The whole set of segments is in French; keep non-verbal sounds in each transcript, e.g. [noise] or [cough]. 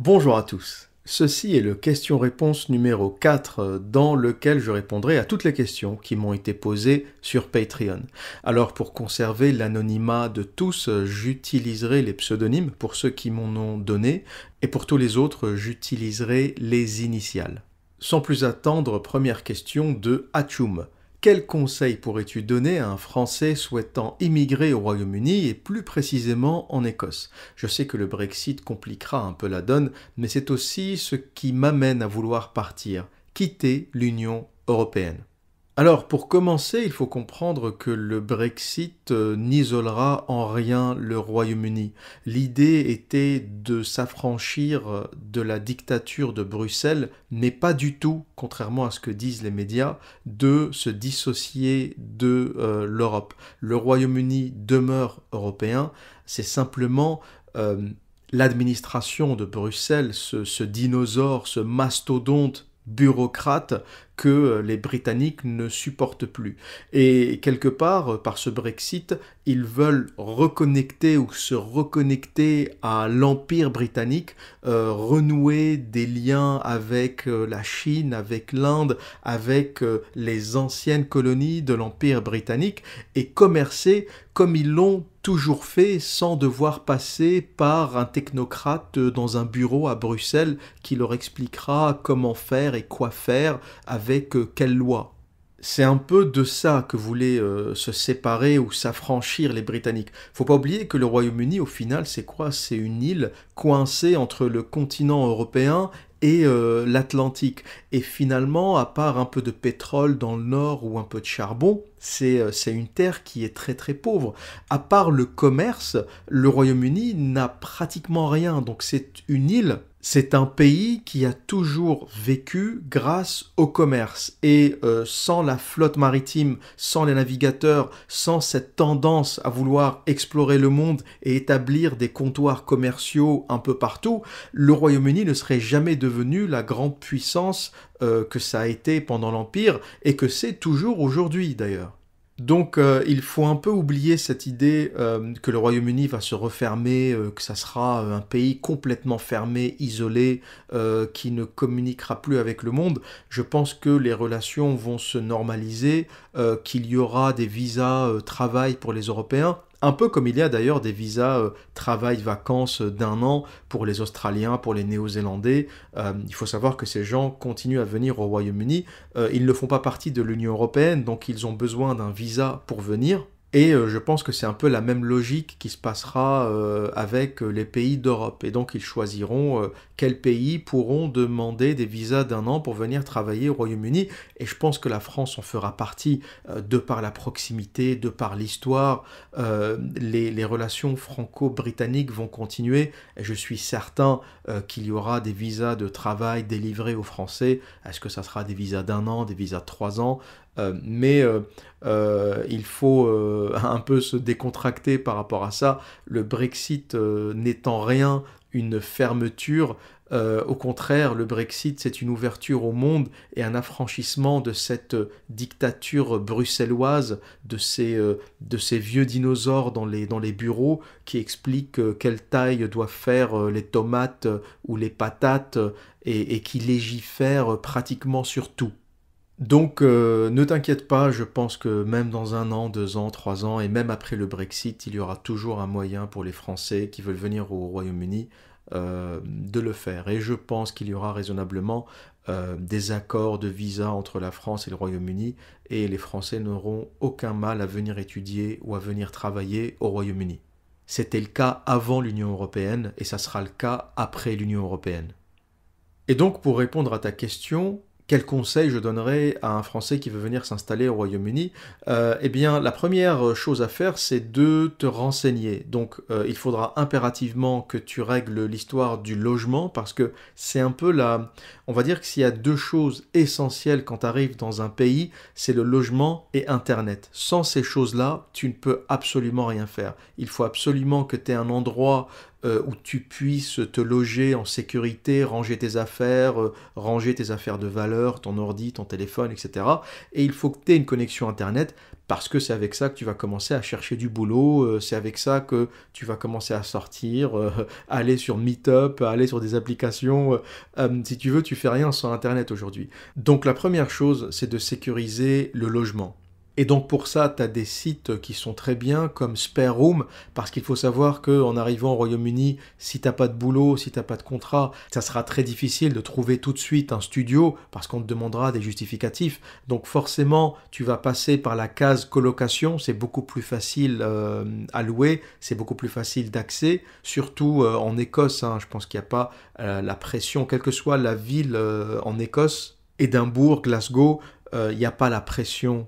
Bonjour à tous. Ceci est le question-réponse numéro 4 euh, dans lequel je répondrai à toutes les questions qui m'ont été posées sur Patreon. Alors pour conserver l'anonymat de tous, euh, j'utiliserai les pseudonymes pour ceux qui m'en ont donné et pour tous les autres, euh, j'utiliserai les initiales. Sans plus attendre, première question de Hachum. Quel conseil pourrais-tu donner à un Français souhaitant immigrer au Royaume-Uni et plus précisément en Écosse Je sais que le Brexit compliquera un peu la donne, mais c'est aussi ce qui m'amène à vouloir partir, quitter l'Union européenne. Alors, pour commencer, il faut comprendre que le Brexit euh, n'isolera en rien le Royaume-Uni. L'idée était de s'affranchir euh, de la dictature de Bruxelles, mais pas du tout, contrairement à ce que disent les médias, de se dissocier de euh, l'Europe. Le Royaume-Uni demeure européen, c'est simplement... l'administration de Bruxelles, ce dinosaure, ce mastodonte bureaucrate que euh, les Britanniques ne supportent plus. Et quelque part, euh, par ce Brexit, ils veulent reconnecter ou se reconnecter à l'Empire britannique, euh, renouer des liens avec la Chine, avec l'Inde, avec les anciennes colonies de l'Empire britannique et commercer comme ils l'ont toujours fait sans devoir passer par un technocrate dans un bureau à Bruxelles qui leur expliquera comment faire et quoi faire avec avec euh, quelle loi c'est un peu de ça que voulaient euh, se séparer ou s'affranchir les Britanniques. Faut pas oublier que le Royaume-Uni, au final, c'est quoi C'est une île coincée entre le continent européen et euh, l'Atlantique. Et finalement, à part un peu de pétrole dans le nord ou un peu de charbon, c'est une terre qui est très très pauvre. À part le commerce, le Royaume-Uni n'a pratiquement rien. Donc c'est une île c'est un pays qui a toujours vécu grâce au commerce et euh, sans la flotte maritime, sans les navigateurs, sans cette tendance à vouloir explorer le monde et établir des comptoirs commerciaux un peu partout, le Royaume-Uni ne serait jamais devenu la grande puissance euh, que ça a été pendant l'Empire et que c'est toujours aujourd'hui d'ailleurs. Donc euh, il faut un peu oublier cette idée euh, que le Royaume-Uni va se refermer, euh, que ça sera un pays complètement fermé, isolé, qui ne communiquera plus avec le monde. Je pense que les relations vont se normaliser, qu'il y aura des visas travail pour les Européens. Un peu comme il y a d'ailleurs des visas euh, travail-vacances euh, d'un an pour les Australiens, pour les Néo-Zélandais. Euh, il faut savoir que ces gens continuent à venir au Royaume-Uni. ils ne font pas partie de l'Union Européenne, donc ils ont besoin d'un visa pour venir. Et euh, je pense que c'est un peu la même logique qui se passera euh, avec euh, les pays d'Europe. Et donc ils choisiront quels pays pourront demander des visas d'un an pour venir travailler au Royaume-Uni. Et je pense que la France en fera partie de par la proximité, de par l'histoire. Les, relations franco-britanniques vont continuer. Et je suis certain qu'il y aura des visas de travail délivrés aux Français. Est-ce que ça sera des visas d'un an, des visas de trois ans euh, mais euh, euh, il faut [laughs] un peu se décontracter par rapport à ça. Le Brexit n'étant rien une fermeture, au contraire, le Brexit, c'est une ouverture au monde et un affranchissement de cette dictature bruxelloise, de ces, vieux dinosaures dans les, bureaux qui expliquent quelle taille doivent faire les tomates ou les patates et qui légifèrent pratiquement sur tout. Donc euh, ne t'inquiète pas, je pense que même dans un an, deux ans, trois ans, et même après le Brexit, il y aura toujours un moyen pour les Français qui veulent venir au Royaume-Uni euh, de le faire. Et je pense qu'il y aura raisonnablement euh, des accords de visa entre la France et le Royaume-Uni, et les Français n'auront aucun mal à venir étudier ou à venir travailler au Royaume-Uni. C'était le cas avant l'Union européenne, et ça sera le cas après l'Union européenne. Et donc pour répondre à ta question, quel conseil je donnerais à un Français qui veut venir s'installer au Royaume-Uni euh, Eh bien, la première euh, chose à faire, c'est de te renseigner. Donc, euh, il faudra impérativement que tu règles l'histoire du logement parce que c'est un peu la... On va dire que s'il y a deux choses essentielles quand tu arrives dans un pays, c'est le logement et Internet. Sans ces choses-là, tu ne peux absolument rien faire. Il faut absolument que tu aies un endroit euh, où tu puisses te loger en sécurité, ranger tes affaires, euh, ranger tes affaires de valeur, ton ordi, ton téléphone, etc. Et il faut que tu aies une connexion Internet parce que c'est avec ça que tu vas commencer à chercher du boulot, euh, c'est avec ça que tu vas commencer à sortir, [laughs] aller sur Meetup, aller sur des applications. si tu veux, tu fais rien sans Internet aujourd'hui. Donc la première chose, c'est de sécuriser le logement. Et donc pour ça, tu as des sites qui sont très bien comme Spare Room, parce qu'il faut savoir qu'en arrivant au Royaume-Uni, si t'as pas de boulot, si t'as pas de contrat, ça sera très difficile de trouver tout de suite un studio, parce qu'on te demandera des justificatifs. Donc forcément, tu vas passer par la case colocation, c'est beaucoup plus facile euh, à louer, c'est beaucoup plus facile d'accès, surtout euh, en Écosse, hein, je pense qu'il n'y a pas euh, la pression, quelle que soit la ville en Écosse, Édimbourg, Glasgow, il n'y a pas la pression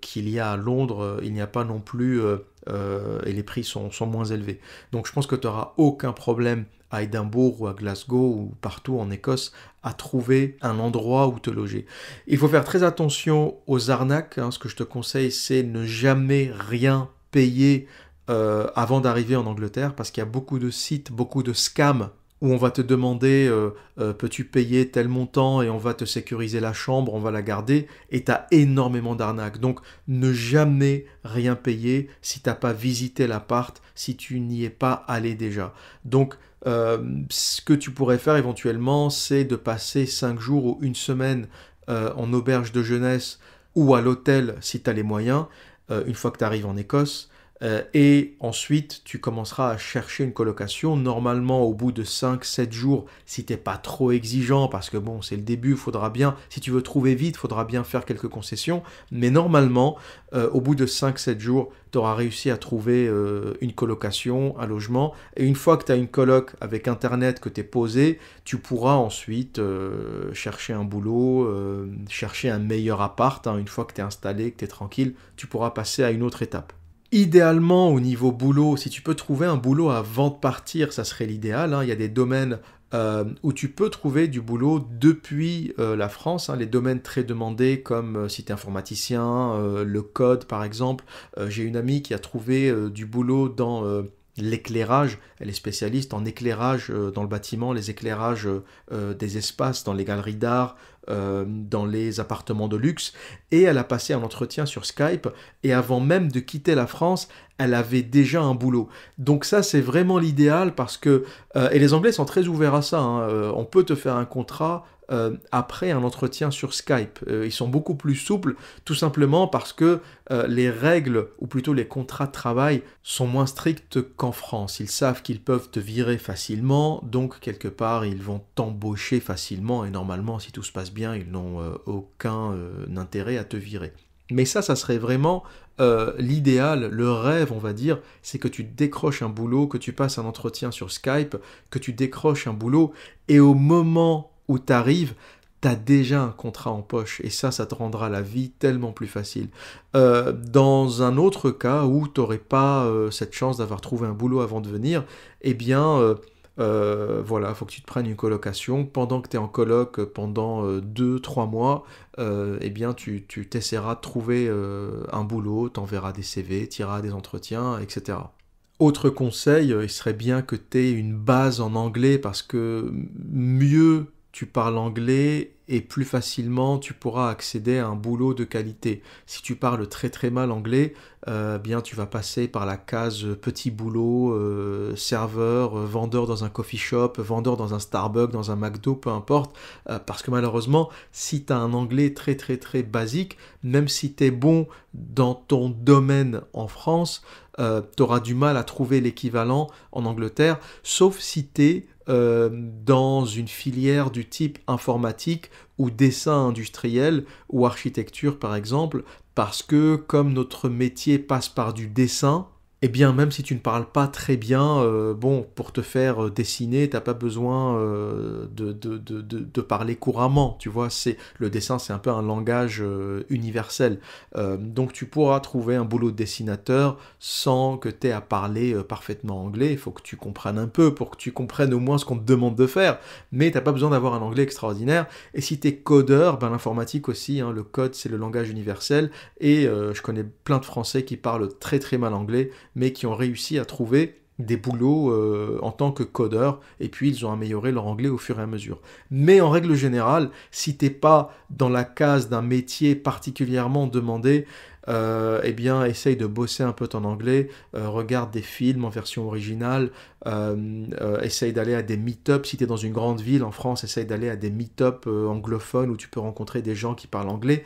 qu'il y a à Londres, euh, il n'y a pas non plus, euh, euh, et les prix sont, moins élevés. Donc je pense que tu n'auras aucun problème à Édimbourg ou à Glasgow ou partout en Écosse à trouver un endroit où te loger. Il faut faire très attention aux arnaques. Hein. Ce que je te conseille, c'est ne jamais rien payer avant d'arriver en Angleterre parce qu'il y a beaucoup de sites, beaucoup de scams où on va te demander euh, euh, peux-tu payer tel montant et on va te sécuriser la chambre, on va la garder, et tu as énormément d'arnaques. Donc ne jamais rien payer si t'as pas visité l'appart, si tu n'y es pas allé déjà. Donc euh, ce que tu pourrais faire éventuellement, c'est de passer cinq jours ou une semaine en auberge de jeunesse ou à l'hôtel si tu as les moyens, une fois que tu arrives en Écosse, euh, et ensuite, tu commenceras à chercher une colocation. Normalement, au bout de 5-7 jours, si t'es pas trop exigeant, parce que bon, c'est le début, faudra bien, si tu veux trouver vite, faudra bien faire quelques concessions. Mais normalement, euh, au bout de 5-7 jours, tu auras réussi à trouver euh, une colocation, un logement. Et une fois que tu as une coloc avec Internet que tu es posé, tu pourras ensuite chercher un boulot, chercher un meilleur appart. Hein. Une fois que tu es installé, que tu es tranquille, tu pourras passer à une autre étape. Idéalement, au niveau boulot, si tu peux trouver un boulot avant de partir, ça serait l'idéal. Hein. Il y a des domaines euh, où tu peux trouver du boulot depuis euh, la France, hein. les domaines très demandés comme euh, si tu es informaticien, le code par exemple. J'ai une amie qui a trouvé du boulot dans l'éclairage, elle est spécialiste en éclairage euh, dans le bâtiment, les éclairages euh, euh, des espaces dans les galeries d'art, dans les appartements de luxe, et elle a passé un entretien sur Skype, et avant même de quitter la France, elle avait déjà un boulot. Donc ça, c'est vraiment l'idéal parce que... et les Anglais sont très ouverts à ça, hein. on peut te faire un contrat euh, après un entretien sur Skype. Euh, ils sont beaucoup plus souples, tout simplement parce que euh, les règles, ou plutôt les contrats de travail, sont moins strictes qu'en France. Ils savent qu'ils peuvent te virer facilement, donc quelque part, ils vont t'embaucher facilement, et normalement, si tout se passe bien, ils n'ont aucun intérêt à te virer. Mais ça, ça serait vraiment l'idéal, le rêve, on va dire, c'est que tu décroches un boulot, que tu passes un entretien sur Skype, que tu décroches un boulot, et au moment où tu arrives, tu as déjà un contrat en poche et ça, ça te rendra la vie tellement plus facile. Euh, dans un autre cas où tu n'aurais pas euh, cette chance d'avoir trouvé un boulot avant de venir, eh bien, euh, voilà, faut que tu te prennes une colocation. Pendant que tu es en coloc pendant 2-3 mois, eh bien, tu, t'essaieras de trouver un boulot, t'enverras des CV, t'iras des entretiens, etc. Autre conseil, il serait bien que tu aies une base en anglais parce que mieux parles anglais et plus facilement tu pourras accéder à un boulot de qualité. Si tu parles très très mal anglais, euh, bien tu vas passer par la case petit boulot, euh, serveur, euh, vendeur dans un coffee shop, vendeur dans un Starbucks, dans un McDo, peu importe. parce que malheureusement, si tu as un anglais très très très basique, même si tu es bon dans ton domaine en France, tu auras du mal à trouver l'équivalent en Angleterre, sauf si tu es euh, dans une filière du type informatique ou dessin industriel ou architecture par exemple, parce que comme notre métier passe par du dessin, eh bien, même si tu ne parles pas très bien, euh, bon, pour te faire euh, dessiner, t'as pas besoin euh, de, de, parler couramment, tu vois. C'est le dessin, c'est un peu un langage universel. donc, tu pourras trouver un boulot de dessinateur sans que tu à parler parfaitement anglais. Il faut que tu comprennes un peu pour que tu comprennes au moins ce qu'on te demande de faire. Mais t'as pas besoin d'avoir un anglais extraordinaire. Et si t'es codeur, ben l'informatique aussi, hein, le code, c'est le langage universel. Et je connais plein de Français qui parlent très très mal anglais mais qui ont réussi à trouver des boulots euh, en tant que codeur, et puis ils ont amélioré leur anglais au fur et à mesure. Mais en règle générale, si t'es pas dans la case d'un métier particulièrement demandé, euh, eh bien, essaye de bosser un peu ton anglais, euh, regarde des films en version originale, essaye d'aller à des meet-ups, si es dans une grande ville en France, essaye d'aller à des meet-ups anglophones où tu peux rencontrer des gens qui parlent anglais,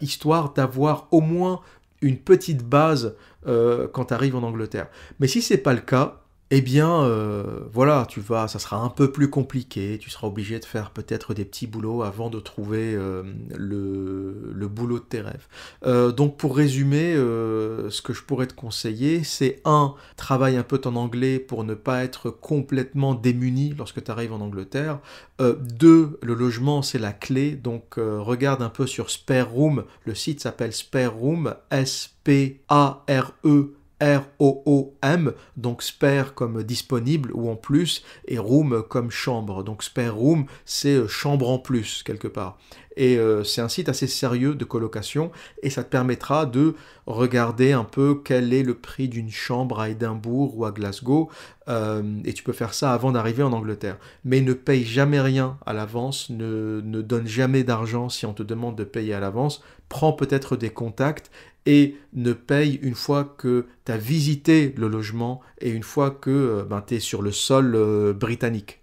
histoire d'avoir au moins une petite base euh, quand tu arrives en Angleterre. Mais si c'est pas le cas, eh bien, euh, voilà, tu vas, ça sera un peu plus compliqué. Tu seras obligé de faire peut-être des petits boulots avant de trouver euh, le, boulot de tes rêves. Euh, donc, pour résumer, ce que je pourrais te conseiller, c'est 1. travaille un peu ton anglais pour ne pas être complètement démuni lorsque tu arrives en Angleterre. 2. le logement, c'est la clé. Donc, regarde un peu sur Spare Room. Le site s'appelle Spare Room, S-P-A-R-E R-O-O-M, donc spare comme disponible ou en plus, et room comme chambre. Donc spare room, c'est euh, chambre en plus quelque part. Et euh, c'est un site assez sérieux de colocation, et ça te permettra de regarder un peu quel est le prix d'une chambre à Édimbourg ou à Glasgow, euh, et tu peux faire ça avant d'arriver en Angleterre. Mais ne paye jamais rien à l'avance, ne, ne donne jamais d'argent si on te demande de payer à l'avance, prends peut-être des contacts et ne paye une fois que tu as visité le logement et une fois que euh, ben, tu es sur le sol euh, britannique.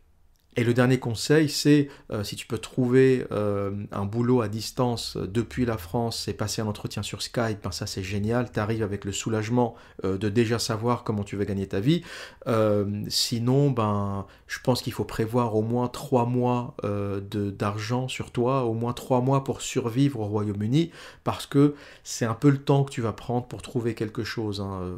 Et le dernier conseil, c'est euh, si tu peux trouver euh, un boulot à distance euh, depuis la France et passer un entretien sur Skype, ben ça c'est génial, tu arrives avec le soulagement de déjà savoir comment tu vas gagner ta vie. sinon, ben, je pense qu'il faut prévoir au moins trois mois d'argent sur toi, au moins trois mois pour survivre au Royaume-Uni, parce que c'est un peu le temps que tu vas prendre pour trouver quelque chose. Ça hein.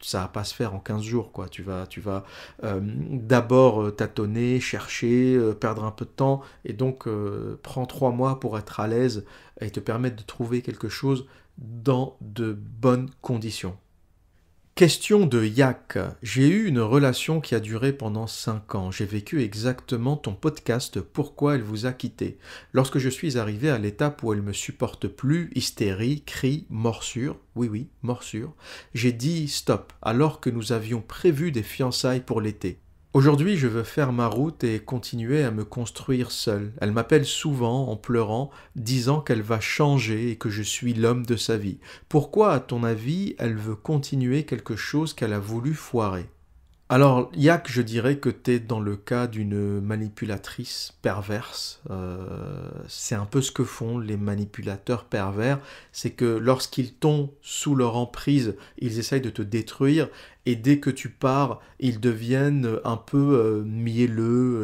ça va pas se faire en 15 jours, quoi. Tu vas, tu vas d'abord tâtonner, chercher euh, perdre un peu de temps, et donc euh, prends trois mois pour être à l'aise et te permettre de trouver quelque chose dans de bonnes conditions. Question de Yak. J'ai eu une relation qui a duré pendant 5 ans. J'ai vécu exactement ton podcast Pourquoi elle vous a quitté. Lorsque je suis arrivé à l'étape où elle me supporte plus, hystérie, cri, morsure, oui oui, morsure, j'ai dit stop alors que nous avions prévu des fiançailles pour l'été. Aujourd'hui, je veux faire ma route et continuer à me construire seul. Elle m'appelle souvent en pleurant, disant qu'elle va changer et que je suis l'homme de sa vie. Pourquoi, à ton avis, elle veut continuer quelque chose qu'elle a voulu foirer alors, Yak, je dirais que tu es dans le cas d'une manipulatrice perverse. Euh, c'est un peu ce que font les manipulateurs pervers. C'est que lorsqu'ils t'ont sous leur emprise, ils essayent de te détruire. Et dès que tu pars, ils deviennent un peu euh, mielleux,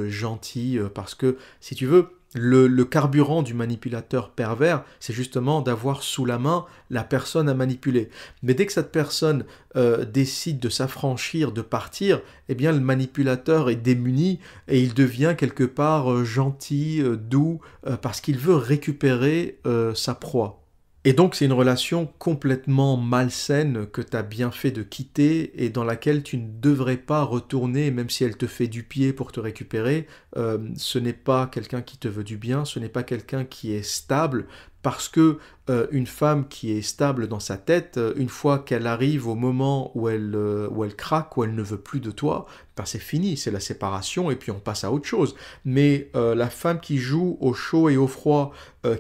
euh, gentils. parce que, si tu veux, le, carburant du manipulateur pervers, c'est justement d'avoir sous la main la personne à manipuler. Mais dès que cette personne euh, décide de s'affranchir, de partir, eh bien le manipulateur est démuni et il devient quelque part euh, gentil, euh, doux, parce qu'il veut récupérer sa proie. Et donc c'est une relation complètement malsaine que tu as bien fait de quitter et dans laquelle tu ne devrais pas retourner, même si elle te fait du pied pour te récupérer. Euh, ce n'est pas quelqu'un qui te veut du bien, ce n'est pas quelqu'un qui est stable, parce que euh, une femme qui est stable dans sa tête, euh, une fois qu'elle arrive au moment où elle, euh, où elle craque, où elle ne veut plus de toi, ben, c'est fini, c'est la séparation et puis on passe à autre chose. Mais la femme qui joue au chaud et au froid,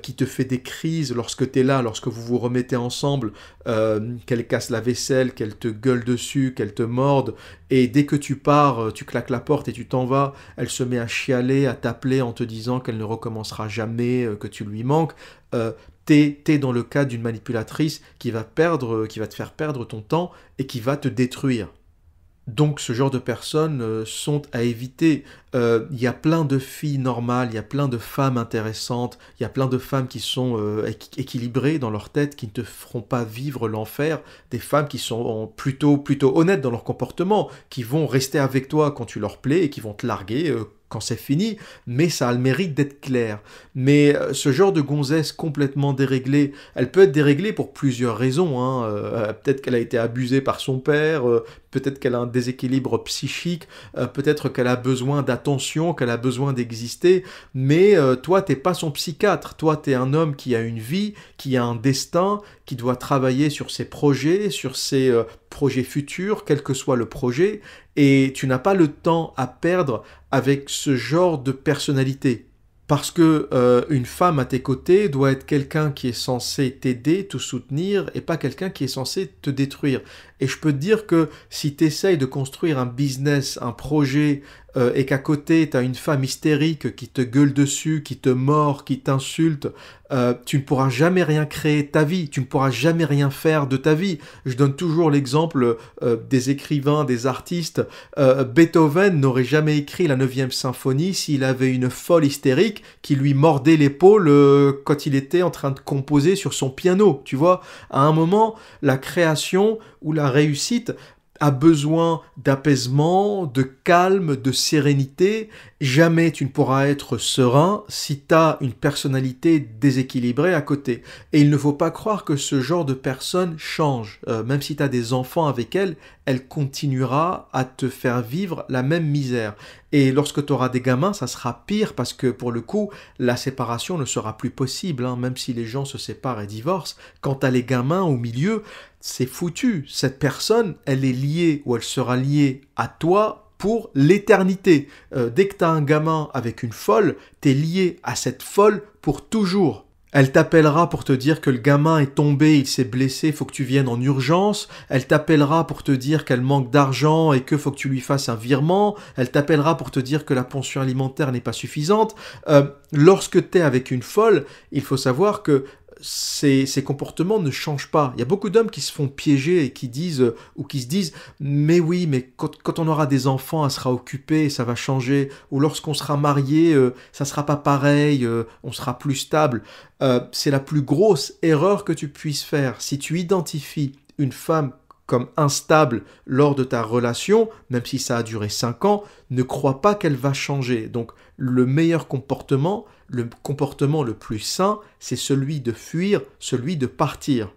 qui te fait des crises lorsque tu es là, lorsque vous vous remettez ensemble, euh, qu'elle casse la vaisselle, qu'elle te gueule dessus, qu'elle te morde, et dès que tu pars, euh, tu claques la porte et tu t'en vas, elle se met à chialer, à t'appeler en te disant qu'elle ne recommencera jamais, euh, que tu lui manques, t'es dans le cas d'une manipulatrice qui va, perdre, qui va te faire perdre ton temps et qui va te détruire. Donc ce genre de personnes sont à éviter. Euh, il y a plein de filles normales, il y a plein de femmes intéressantes, il y a plein de femmes qui sont euh, équilibrées dans leur tête, qui ne te feront pas vivre l'enfer, des femmes qui sont plutôt, plutôt honnêtes dans leur comportement, qui vont rester avec toi quand tu leur plais et qui vont te larguer euh, quand c'est fini, mais ça a le mérite d'être clair. Mais ce genre de gonzesse complètement déréglée, elle peut être déréglée pour plusieurs raisons. Hein. peut-être qu'elle a été abusée par son père, peut-être qu'elle a un déséquilibre psychique, peut-être qu'elle a besoin d'attendre qu'elle a besoin d'exister, mais euh, toi, t'es pas son psychiatre, toi, t'es un homme qui a une vie, qui a un destin, qui doit travailler sur ses projets, sur ses euh, projets futurs, quel que soit le projet, et tu n'as pas le temps à perdre avec ce genre de personnalité. Parce que euh, une femme à tes côtés doit être quelqu'un qui est censé t'aider, te soutenir, et pas quelqu'un qui est censé te détruire. Et je peux te dire que si tu essayes de construire un business, un projet, euh, et qu'à côté, tu as une femme hystérique qui te gueule dessus, qui te mord, qui t'insulte, euh, tu ne pourras jamais rien créer de ta vie, tu ne pourras jamais rien faire de ta vie. Je donne toujours l'exemple euh, des écrivains, des artistes. Beethoven n'aurait jamais écrit la 9e symphonie s'il avait une folle hystérique qui lui mordait l'épaule quand il était en train de composer sur son piano, tu vois. À un moment, la création ou la réussite, a besoin d'apaisement, de calme, de sérénité. Jamais tu ne pourras être serein si tu as une personnalité déséquilibrée à côté. Et il ne faut pas croire que ce genre de personne change. Euh, même si tu as des enfants avec elle, elle continuera à te faire vivre la même misère. Et lorsque tu auras des gamins, ça sera pire parce que pour le coup, la séparation ne sera plus possible. Hein. même si les gens se séparent et divorcent, quand à les gamins au milieu, c'est foutu. Cette personne, elle est liée ou elle sera liée à toi pour l'éternité. Euh, dès que tu as un gamin avec une folle, tu es lié à cette folle pour toujours. Elle t'appellera pour te dire que le gamin est tombé, il s'est blessé, faut que tu viennes en urgence. Elle t'appellera pour te dire qu'elle manque d'argent et que faut que tu lui fasses un virement. Elle t'appellera pour te dire que la pension alimentaire n'est pas suffisante. Euh, lorsque lorsque es avec une folle, il faut savoir que ces, comportements ne changent pas. Il y a beaucoup d'hommes qui se font piéger et qui disent, euh, ou qui se disent, mais oui, mais quand, on aura des enfants, elle sera occupée, ça va changer, ou lorsqu'on sera marié, euh, ça sera pas pareil, euh, on sera plus stable. c'est la plus grosse erreur que tu puisses faire. Si tu identifies une femme comme instable lors de ta relation, même si ça a duré 5 ans, ne crois pas qu'elle va changer. Donc le meilleur comportement, le comportement le plus sain, c'est celui de fuir, celui de partir.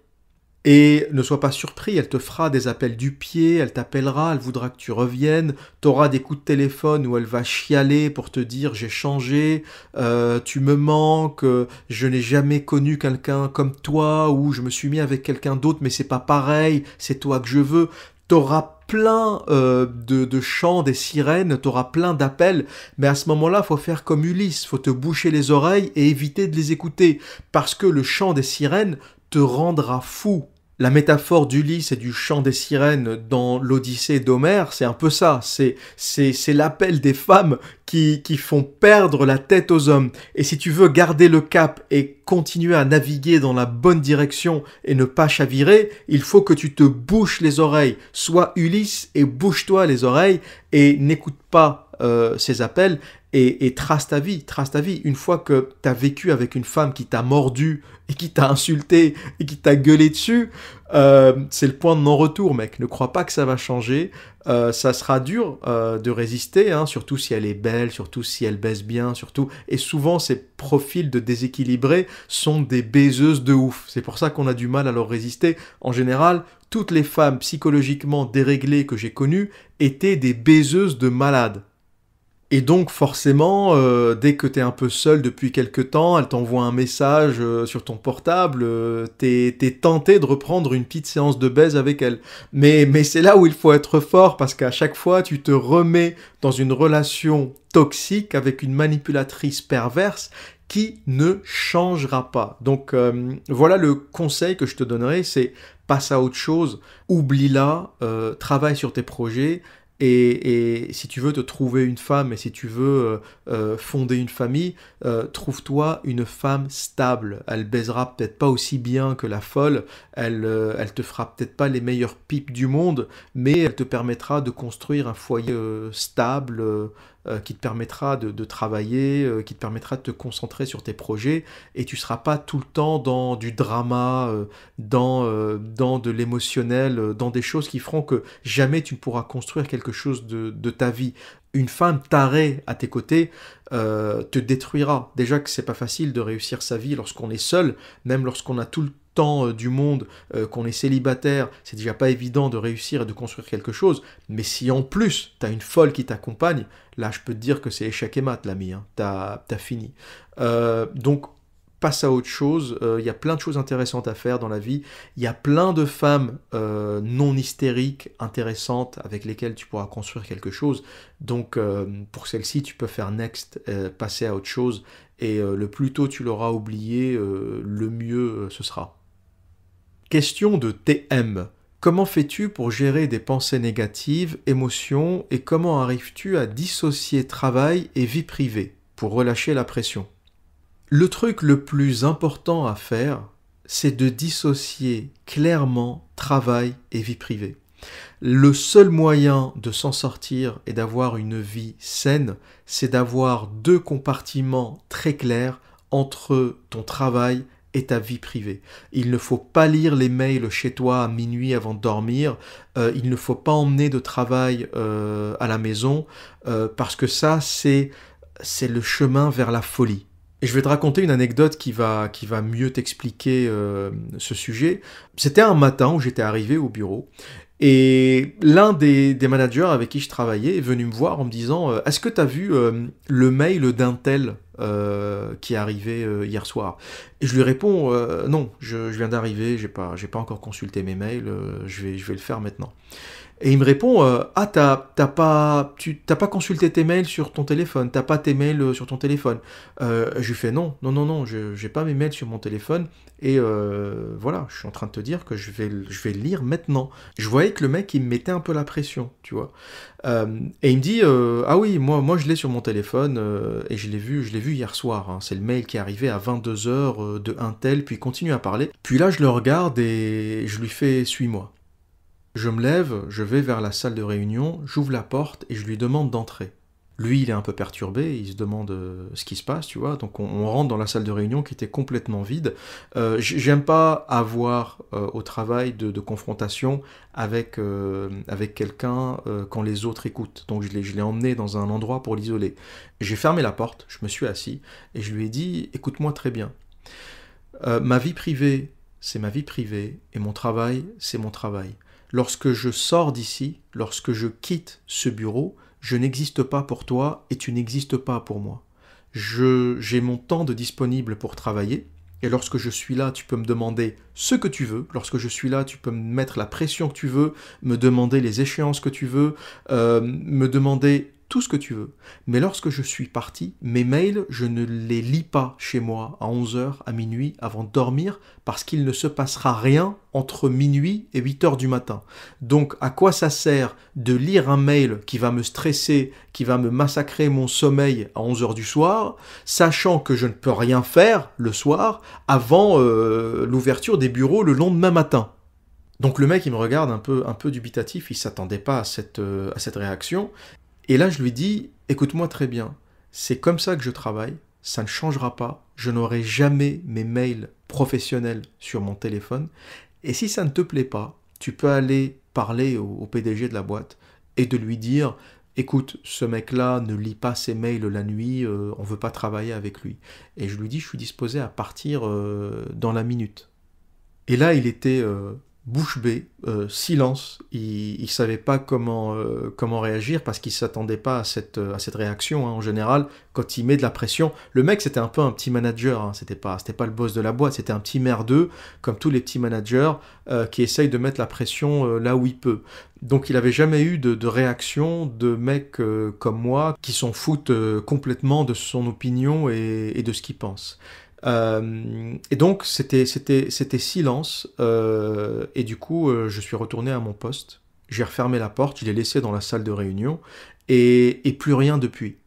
Et ne sois pas surpris, elle te fera des appels du pied, elle t'appellera, elle voudra que tu reviennes, t'auras des coups de téléphone où elle va chialer pour te dire j'ai changé, euh, tu me manques, je n'ai jamais connu quelqu'un comme toi, ou je me suis mis avec quelqu'un d'autre mais c'est pas pareil, c'est toi que je veux t'auras plein euh, de, de, chants des sirènes, t'auras plein d'appels, mais à ce moment-là, faut faire comme Ulysse, faut te boucher les oreilles et éviter de les écouter, parce que le chant des sirènes te rendra fou la métaphore d'Ulysse et du chant des sirènes dans l'Odyssée d'Homère, c'est un peu ça. C'est, c'est, l'appel des femmes qui, qui font perdre la tête aux hommes. Et si tu veux garder le cap et continuer à naviguer dans la bonne direction et ne pas chavirer, il faut que tu te bouches les oreilles. Sois Ulysse et bouche-toi les oreilles et n'écoute pas euh, ces appels et, trace ta vie, trace ta vie. Une fois que tu as vécu avec une femme qui t'a mordu et qui t'a insulté et qui t'a gueulé dessus, euh, c'est le point de non-retour, mec. Ne crois pas que ça va changer. Euh, ça sera dur de résister, hein, surtout si elle est belle, surtout si elle baisse bien, surtout. Et souvent, ces profils de déséquilibrés sont des baiseuses de ouf. C'est pour ça qu'on a du mal à leur résister. En général, toutes les femmes psychologiquement déréglées que j'ai connues étaient des baiseuses de malades et donc forcément, euh, dès que tu es un peu seul depuis quelque temps, elle t'envoie un message euh, sur ton portable, euh, t'es tenté de reprendre une petite séance de baise avec elle. Mais, mais c'est là où il faut être fort, parce qu'à chaque fois, tu te remets dans une relation toxique avec une manipulatrice perverse qui ne changera pas. Donc euh, voilà le conseil que je te donnerai, c'est passe à autre chose, oublie-la, travaille sur tes projets, et, si tu veux te trouver une femme et si tu veux euh, euh, fonder une famille, euh, trouve-toi une femme stable. Elle baisera peut-être pas aussi bien que la folle, elle, elle te fera peut-être pas les meilleures pipes du monde, mais elle te permettra de construire un foyer stable, euh, qui te permettra de, travailler, euh, qui te permettra de te concentrer sur tes projets, et tu ne seras pas tout le temps dans du drama, euh, dans, de l'émotionnel, dans des choses qui feront que jamais tu ne pourras construire quelque chose de ta vie une femme tarée à tes côtés euh, te détruira. Déjà que c'est pas facile de réussir sa vie lorsqu'on est seul, même lorsqu'on a tout le temps euh, du monde, euh, qu'on est célibataire, c'est déjà pas évident de réussir et de construire quelque chose. Mais si en plus t'as une folle qui t'accompagne, là je peux te dire que c'est échec et mat l'ami, hein. t'as fini. donc passe à autre chose. Euh, il y a plein de choses intéressantes à faire dans la vie. Il y a plein de femmes euh, non hystériques, intéressantes, avec lesquelles tu pourras construire quelque chose. Donc euh, pour celle-ci, tu peux faire next, passer à autre chose. Et le plus tôt tu l'auras oublié, le mieux ce sera. Question de TM. Comment fais-tu pour gérer des pensées négatives, émotions, et comment arrives-tu à dissocier travail et vie privée pour relâcher la pression le truc le plus important à faire, c'est de dissocier clairement travail et vie privée. Le seul moyen de s'en sortir et d'avoir une vie saine, c'est d'avoir deux compartiments très clairs entre ton travail et ta vie privée. Il ne faut pas lire les mails chez toi à minuit avant de dormir. Euh, il ne faut pas emmener de travail euh, à la maison euh, parce que ça, c'est le chemin vers la folie. Et je vais te raconter une anecdote qui va, qui va mieux t'expliquer euh, ce sujet. C'était un matin où j'étais arrivé au bureau et l'un des, managers avec qui je travaillais est venu me voir en me disant euh, Est-ce que tu as vu euh, le mail d'Intel ?» Euh, qui est arrivé euh, hier soir. Et je lui réponds euh, non, je, viens d'arriver, j'ai pas, j'ai pas encore consulté mes mails, je vais, je vais le faire maintenant. Et il me répond ah t'as, pas, tu t'as pas consulté tes mails sur ton téléphone, t'as pas tes mails sur ton téléphone. je lui fais non, non non non, je, j'ai pas mes mails sur mon téléphone et voilà, je suis en train de te dire que je vais, je vais lire maintenant. Je voyais que le mec il me mettait un peu la pression, tu vois. Euh, et il me dit euh, Ah oui, moi, moi je l'ai sur mon téléphone euh, et je l'ai vu, je l'ai vu hier soir. Hein. C'est le mail qui est arrivé à 22h de Intel, puis continue à parler. Puis là, je le regarde et je lui fais Suis-moi. Je me lève, je vais vers la salle de réunion, j'ouvre la porte et je lui demande d'entrer. Lui, il est un peu perturbé, il se demande euh, ce qui se passe, tu vois. Donc on, rentre dans la salle de réunion qui était complètement vide. Euh, j'aime pas avoir euh, au travail de, confrontation avec, avec quelqu'un quand les autres écoutent. Donc je l'ai emmené dans un endroit pour l'isoler. J'ai fermé la porte, je me suis assis et je lui ai dit, écoute-moi très bien. ma vie privée, c'est ma vie privée et mon travail, c'est mon travail. Lorsque je sors d'ici, lorsque je quitte ce bureau, je n'existe pas pour toi et tu n'existes pas pour moi. j'ai mon temps de disponible pour travailler et lorsque je suis là, tu peux me demander ce que tu veux. Lorsque je suis là, tu peux me mettre la pression que tu veux, me demander les échéances que tu veux, euh, me demander tout ce que tu veux. Mais lorsque je suis parti, mes mails, je ne les lis pas chez moi à 11h, à minuit, avant de dormir, parce qu'il ne se passera rien entre minuit et 8h du matin. Donc à quoi ça sert de lire un mail qui va me stresser, qui va me massacrer mon sommeil à 11h du soir, sachant que je ne peux rien faire le soir avant euh, l'ouverture des bureaux le lendemain matin donc le mec, il me regarde un peu, un peu dubitatif, il s'attendait pas à cette, euh, à cette réaction. Et là, je lui dis, écoute-moi très bien, c'est comme ça que je travaille, ça ne changera pas, je n'aurai jamais mes mails professionnels sur mon téléphone, et si ça ne te plaît pas, tu peux aller parler au, PDG de la boîte et de lui dire, écoute, ce mec-là ne lit pas ses mails la nuit, euh, on ne veut pas travailler avec lui. Et je lui dis, je suis disposé à partir euh, dans la minute. Et là, il était euh, bouche bée, euh, silence. il ne savait pas comment, euh, comment réagir parce qu'il ne s'attendait pas à cette, euh, à cette réaction. Hein, en général, quand il met de la pression, le mec c'était un peu un petit manager, hein. ce n'était pas, pas le boss de la boîte, c'était un petit merdeux, comme tous les petits managers qui essayent de mettre la pression là où il peut. Donc il n'avait jamais eu de, réaction de mecs comme moi qui s'en foutent complètement de son opinion et, et de ce qu'il pense. Euh, et donc c'était c'était c'était silence euh, et du coup euh, je suis retourné à mon poste. J'ai refermé la porte, je l'ai laissé dans la salle de réunion et, et plus rien depuis.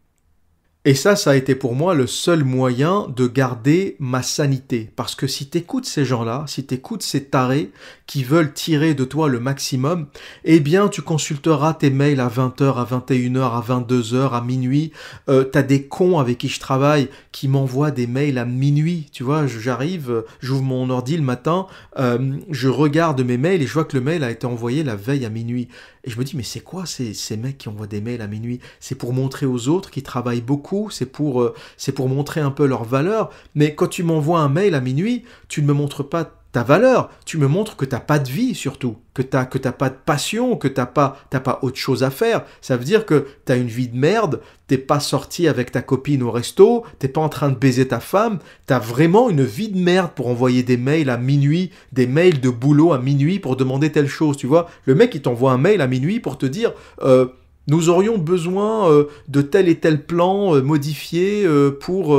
Et ça, ça a été pour moi le seul moyen de garder ma sanité. Parce que si t'écoutes ces gens-là, si t'écoutes ces tarés qui veulent tirer de toi le maximum, eh bien, tu consulteras tes mails à 20h, à 21h, à 22h, à minuit. Euh, t'as des cons avec qui je travaille qui m'envoient des mails à minuit. Tu vois, j'arrive, euh, j'ouvre mon ordi le matin, euh, je regarde mes mails et je vois que le mail a été envoyé la veille à minuit. Et je me dis, mais c'est quoi ces, ces, mecs qui envoient des mails à minuit C'est pour montrer aux autres qu'ils travaillent beaucoup, c'est pour, euh, c'est pour montrer un peu leur valeur. Mais quand tu m'envoies un mail à minuit, tu ne me montres pas ta valeur, tu me montres que t'as pas de vie surtout, que t'as que t'as pas de passion, que t'as pas t'as pas autre chose à faire. Ça veut dire que t'as une vie de merde, t'es pas sorti avec ta copine au resto, t'es pas en train de baiser ta femme, t'as vraiment une vie de merde pour envoyer des mails à minuit, des mails de boulot à minuit pour demander telle chose, tu vois. Le mec il t'envoie un mail à minuit pour te dire euh, nous aurions besoin euh, de tel et tel plan euh, modifié pour,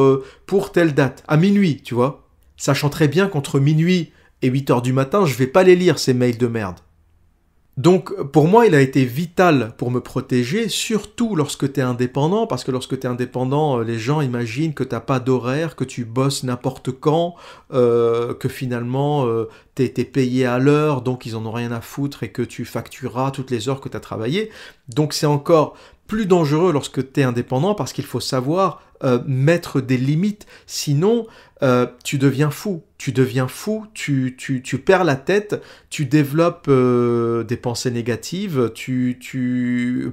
pour telle date, à minuit, tu vois sachant très bien qu'entre minuit et 8 heures du matin, je vais pas les lire ces mails de merde. Donc pour moi, il a été vital pour me protéger, surtout lorsque tu es indépendant, parce que lorsque tu es indépendant, euh, les gens imaginent que t'as pas d'horaire, que tu bosses n'importe quand, euh, que finalement euh, tu es payé à l'heure, donc ils en ont rien à foutre et que tu factureras toutes les heures que tu as travaillé. Donc c'est encore plus dangereux lorsque tu es indépendant parce qu'il faut savoir euh, mettre des limites. Sinon, euh, tu deviens fou. Tu deviens fou, tu, perds la tête, tu développes euh, des pensées négatives, tu, tu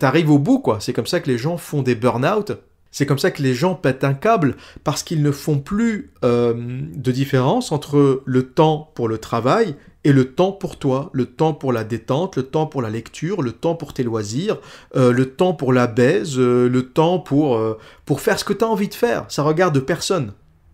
arrives au bout. quoi. C'est comme ça que les gens font des burn-out. C'est comme ça que les gens pètent un câble parce qu'ils ne font plus de différence entre le temps pour le travail et le temps pour toi, le temps pour la détente, le temps pour la lecture, le temps pour tes loisirs, euh, le temps pour la baise, euh, le temps pour, euh, pour faire ce que tu as envie de faire. Ça regarde personne.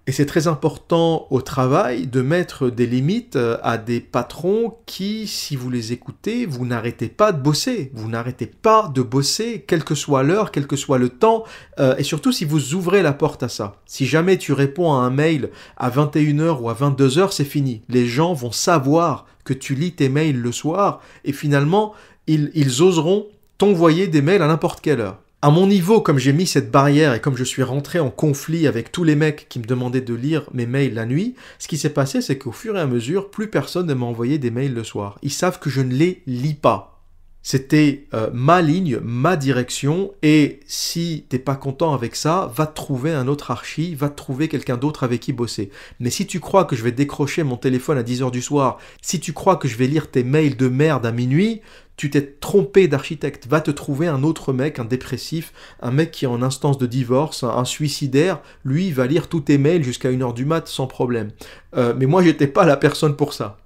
Et c'est très important au travail de mettre des limites euh, à des patrons qui, si vous les écoutez, vous n'arrêtez pas de bosser. Vous n'arrêtez pas de bosser, quelle que soit l'heure, quel que soit le temps, euh, et surtout si vous ouvrez la porte à ça. Si jamais tu réponds à un mail à 21h ou à 22h, c'est fini. Les gens vont savoir que tu lis tes mails le soir, et finalement, ils oseront t'envoyer des mails à n'importe quelle heure à mon niveau, comme j'ai mis cette barrière et comme je suis rentré en conflit avec tous les mecs qui me demandaient de lire mes mails la nuit, ce qui s'est passé, c'est qu'au fur et à mesure, plus personne ne m'a envoyé des mails le soir. Ils savent que je ne les lis pas. C'était euh, ma ligne, ma direction, et si t'es pas content avec ça, va trouver un autre archi, va trouver quelqu'un d'autre avec qui bosser. Mais si tu crois que je vais décrocher mon téléphone à 10h du soir, si tu crois que je vais lire tes mails de merde à minuit, tu t'es trompé d'architecte, va te trouver un autre mec, un dépressif, un mec qui est en instance de divorce, un, suicidaire, lui il va lire tous tes mails jusqu'à 1 heure du mat sans problème. Euh, mais moi j'étais pas la personne pour ça.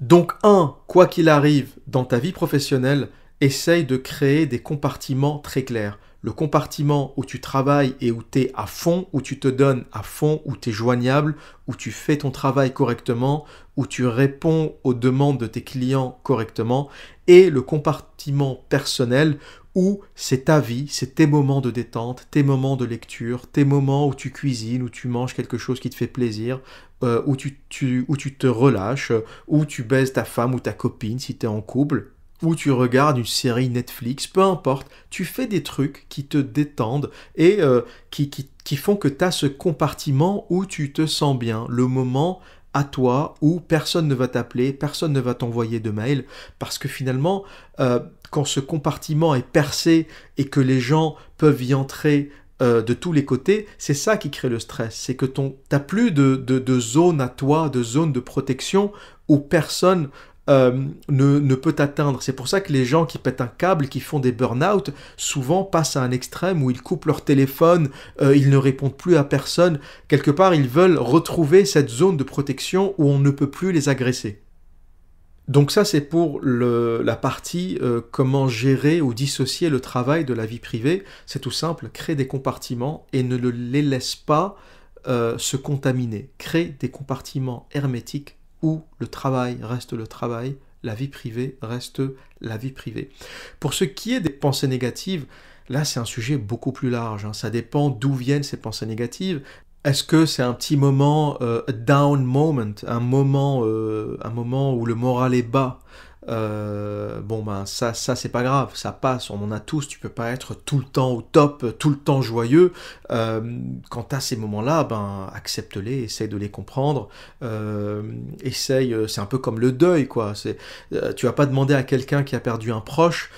Donc un, quoi qu'il arrive dans ta vie professionnelle, essaye de créer des compartiments très clairs. Le compartiment où tu travailles et où tu es à fond, où tu te donnes à fond, où tu es joignable, où tu fais ton travail correctement, où tu réponds aux demandes de tes clients correctement, et le compartiment personnel où c'est ta vie, c'est tes moments de détente, tes moments de lecture, tes moments où tu cuisines, où tu manges quelque chose qui te fait plaisir, euh, où, tu, où tu te relâches, où tu baises ta femme ou ta copine si tu es en couple, où tu regardes une série Netflix, peu importe, tu fais des trucs qui te détendent et euh, qui, qui, qui, font que tu as ce compartiment où tu te sens bien, le moment à toi où personne ne va t'appeler, personne ne va t'envoyer de mail, parce que finalement, euh, quand ce compartiment est percé et que les gens peuvent y entrer euh, de tous les côtés, c'est ça qui crée le stress, c'est que ton t'as plus de, de, de, zone à toi, de zone de protection où personne euh, ne, peut atteindre. C'est pour ça que les gens qui pètent un câble, qui font des burn-out, souvent passent à un extrême où ils coupent leur téléphone, euh, ils ne répondent plus à personne. Quelque part, ils veulent retrouver cette zone de protection où on ne peut plus les agresser. Donc ça, c'est pour la partie euh, comment gérer ou dissocier le travail de la vie privée. C'est tout simple, créer des compartiments et ne les laisse pas se contaminer. Crée des compartiments hermétiques où le travail reste le travail, la vie privée reste la vie privée. Pour ce qui est des pensées négatives, là c'est un sujet beaucoup plus large. Hein. Ça dépend d'où viennent ces pensées négatives. Est-ce que c'est un petit moment euh, down moment, un moment, euh, un moment où le moral est bas, euh, bon ben ça, ça c'est pas grave, ça passe, on en a tous, tu peux pas être tout le temps au top, tout le temps joyeux. quand euh, quant à ces moments-là, ben accepte-les, essaye de les comprendre, euh, essaye, c'est un peu comme le deuil quoi, c'est, tu vas pas demander à quelqu'un qui a perdu un proche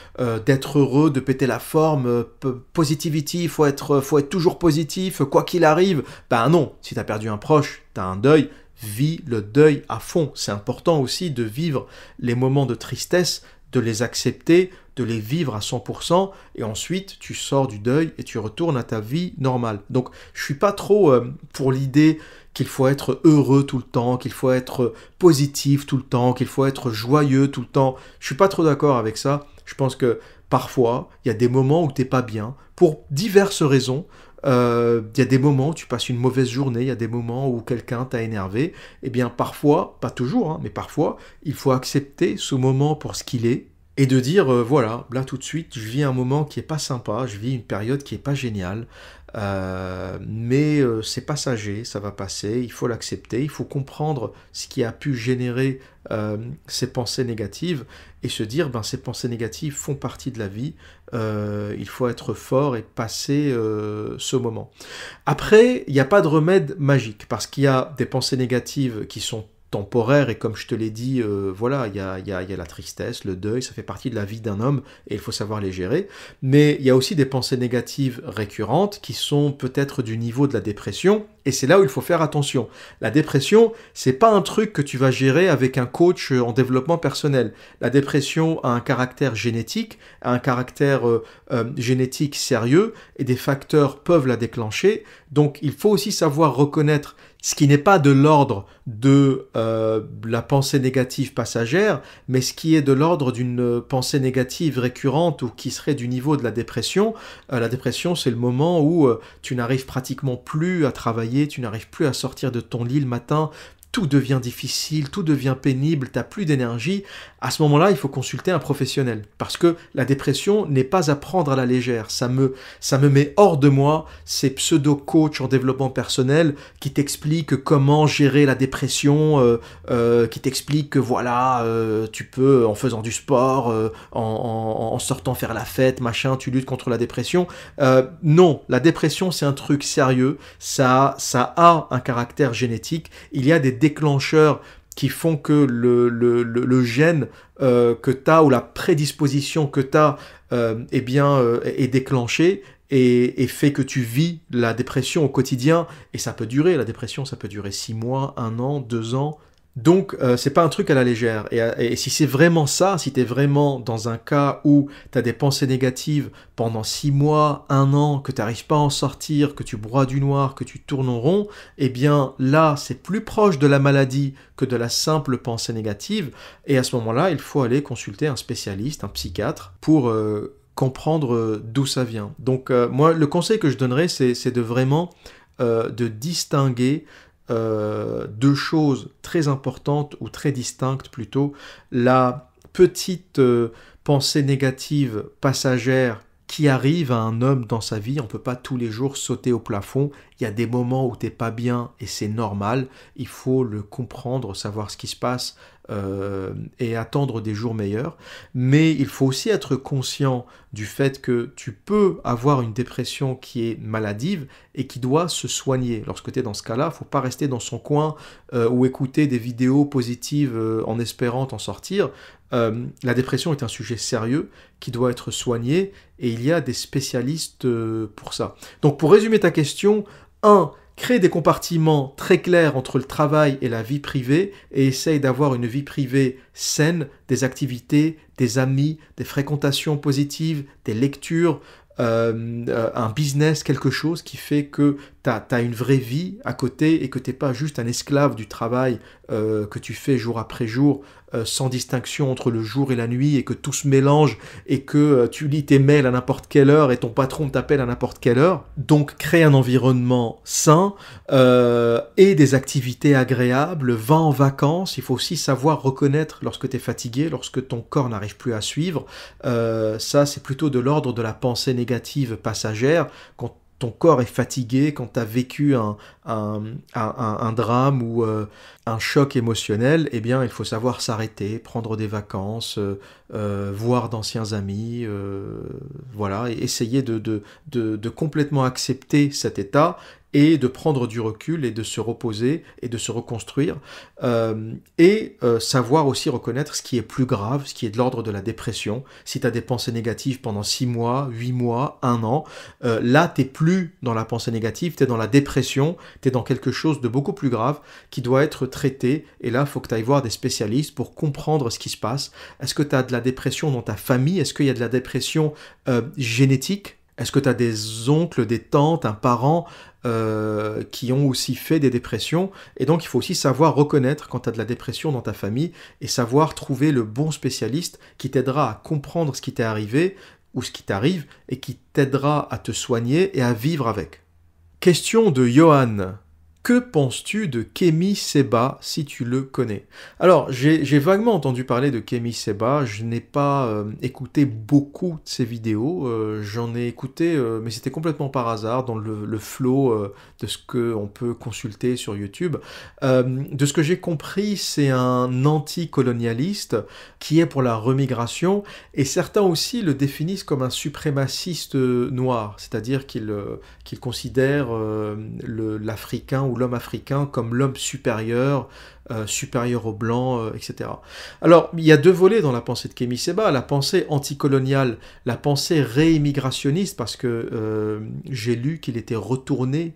d'être heureux, de péter la forme, positivity, faut être, faut être toujours positif, quoi qu'il arrive. Ben non, si t'as perdu un proche, t'as un deuil, vis le deuil à fond. C'est important aussi de vivre les moments de tristesse, de les accepter, de les vivre à 100%, et ensuite tu sors du deuil et tu retournes à ta vie normale. Donc je suis pas trop euh, pour l'idée qu'il faut être heureux tout le temps, qu'il faut être positif tout le temps, qu'il faut être joyeux tout le temps. Je suis pas trop d'accord avec ça. Je pense que parfois, il y a des moments où t'es pas bien, pour diverses raisons. Il euh, y a des moments où tu passes une mauvaise journée, il y a des moments où quelqu'un t'a énervé. et eh bien, parfois, pas toujours, hein, mais parfois, il faut accepter ce moment pour ce qu'il est et de dire euh, voilà, là tout de suite, je vis un moment qui est pas sympa, je vis une période qui est pas géniale, euh, mais euh, c'est passager, ça va passer, il faut l'accepter, il faut comprendre ce qui a pu générer euh, ces pensées négatives et se dire, ben, ces pensées négatives font partie de la vie, il faut être fort et passer ce moment. Après, il n'y a pas de remède magique, parce qu'il y a des pensées négatives qui sont temporaire et comme je te l'ai dit, euh, voilà, il y a, la tristesse, le deuil, ça fait partie de la vie d'un homme et il faut savoir les gérer. Mais il y a aussi des pensées négatives récurrentes qui sont peut-être du niveau de la dépression et c'est là où il faut faire attention. La dépression, c'est pas un truc que tu vas gérer avec un coach euh, en développement personnel. La dépression a un caractère génétique, un caractère euh, génétique sérieux et des facteurs peuvent la déclencher. Donc il faut aussi savoir reconnaître ce qui n'est pas de l'ordre de euh, la pensée négative passagère, mais ce qui est de l'ordre d'une pensée négative récurrente ou qui serait du niveau de la dépression. Euh, la dépression, c'est le moment où euh, tu n'arrives pratiquement plus à travailler, tu n'arrives plus à sortir de ton lit le matin, tout devient difficile, tout devient pénible, tu t'as plus d'énergie, à ce moment-là, il faut consulter un professionnel parce que la dépression n'est pas à prendre à la légère. Ça me, ça me met hors de moi ces pseudo-coachs en développement personnel qui t'expliquent comment gérer la dépression, euh, euh, qui t'expliquent que voilà, euh, tu peux, en faisant du sport, en, en, sortant faire la fête, machin, tu luttes contre la dépression. non, la dépression, c'est un truc sérieux. Ça, ça a un caractère génétique. Il y a des déclencheurs qui font que le, gène euh, que tu as ou la prédisposition que tu as euh, eh bien, euh, est déclenchée et, et, fait que tu vis la dépression au quotidien. Et ça peut durer, la dépression, ça peut durer six mois, un an, deux ans, donc, euh, c'est pas un truc à la légère. Et, euh, si c'est vraiment ça, si tu vraiment dans un cas où t'as des pensées négatives pendant six mois, un an, que t'arrives pas à en sortir, que tu broies du noir, que tu tournes en rond, eh bien là, c'est plus proche de la maladie que de la simple pensée négative. Et à ce moment-là, il faut aller consulter un spécialiste, un psychiatre, pour euh, comprendre d'où ça vient. Donc, moi, le conseil que je donnerais, c'est de vraiment de distinguer euh, deux choses très importantes ou très distinctes plutôt. La petite euh, pensée négative passagère qui arrive à un homme dans sa vie, on ne peut pas tous les jours sauter au plafond, il y a des moments où t'es pas bien et c'est normal, il faut le comprendre, savoir ce qui se passe, euh, et attendre des jours meilleurs. Mais il faut aussi être conscient du fait que tu peux avoir une dépression qui est maladive et qui doit se soigner. Lorsque tu es dans ce cas-là, il ne faut pas rester dans son coin euh, ou écouter des vidéos positives euh, en espérant t'en sortir. la dépression est un sujet sérieux qui doit être soigné et il y a des spécialistes pour ça. Donc pour résumer ta question, 1 crée des compartiments très clairs entre le travail et la vie privée et essaye d'avoir une vie privée saine, des activités, des amis, des fréquentations positives, des lectures, euh, euh, un business, quelque chose qui fait que tu as, une vraie vie à côté et que tu n'es pas juste un esclave du travail euh, que tu fais jour après jour euh, sans distinction entre le jour et la nuit et que tout se mélange et que euh, tu lis tes mails à n'importe quelle heure et ton patron t'appelle à n'importe quelle heure. Donc crée un environnement sain et des activités agréables, va en vacances, il faut aussi savoir reconnaître lorsque tu es fatigué, lorsque ton corps n'arrive plus à suivre. ça c'est plutôt de l'ordre de la pensée négative passagère. Quand ton corps est fatigué, quand tu as vécu un, drame ou euh, un choc émotionnel, eh bien, il faut savoir s'arrêter, prendre des vacances, euh, euh, voir d'anciens amis, voilà, et essayer de, de, de, complètement accepter cet état et de prendre du recul et de se reposer et de se reconstruire euh, et euh, savoir aussi reconnaître ce qui est plus grave, ce qui est de l'ordre de la dépression. Si tu as des pensées négatives pendant 6 mois, 8 mois, 1 an, euh, là tu plus dans la pensée négative, tu es dans la dépression, tu es dans quelque chose de beaucoup plus grave qui doit être traité et là il faut que tu ailles voir des spécialistes pour comprendre ce qui se passe. Est-ce que tu as de la dépression dans ta famille Est-ce qu'il y a de la dépression génétique est-ce que tu as des oncles, des tantes, un parent euh, qui ont aussi fait des dépressions. Et donc il faut aussi savoir reconnaître quand tu as de la dépression dans ta famille et savoir trouver le bon spécialiste qui t'aidera à comprendre ce qui t'est arrivé ou ce qui t'arrive et qui t'aidera à te soigner et à vivre avec. Question de Johan. Que penses-tu de Kemi Seba si tu le connais Alors, j'ai vaguement entendu parler de Kemi Seba, je n'ai pas euh, écouté beaucoup de ses vidéos, euh, j'en ai écouté, euh, mais c'était complètement par hasard, dans le, flot de ce qu'on peut consulter sur YouTube. de ce que j'ai compris, c'est un anticolonialiste qui est pour la remigration, et certains aussi le définissent comme un suprémaciste noir, c'est-à-dire qu'il considère l'Africain ou l'homme africain comme l'homme supérieur, euh, supérieur aux blancs, euh, etc. Alors, il y a deux volets dans la pensée de Kémy Seba, la pensée anticoloniale, la pensée réémigrationniste, parce que euh, j'ai lu qu'il était retourné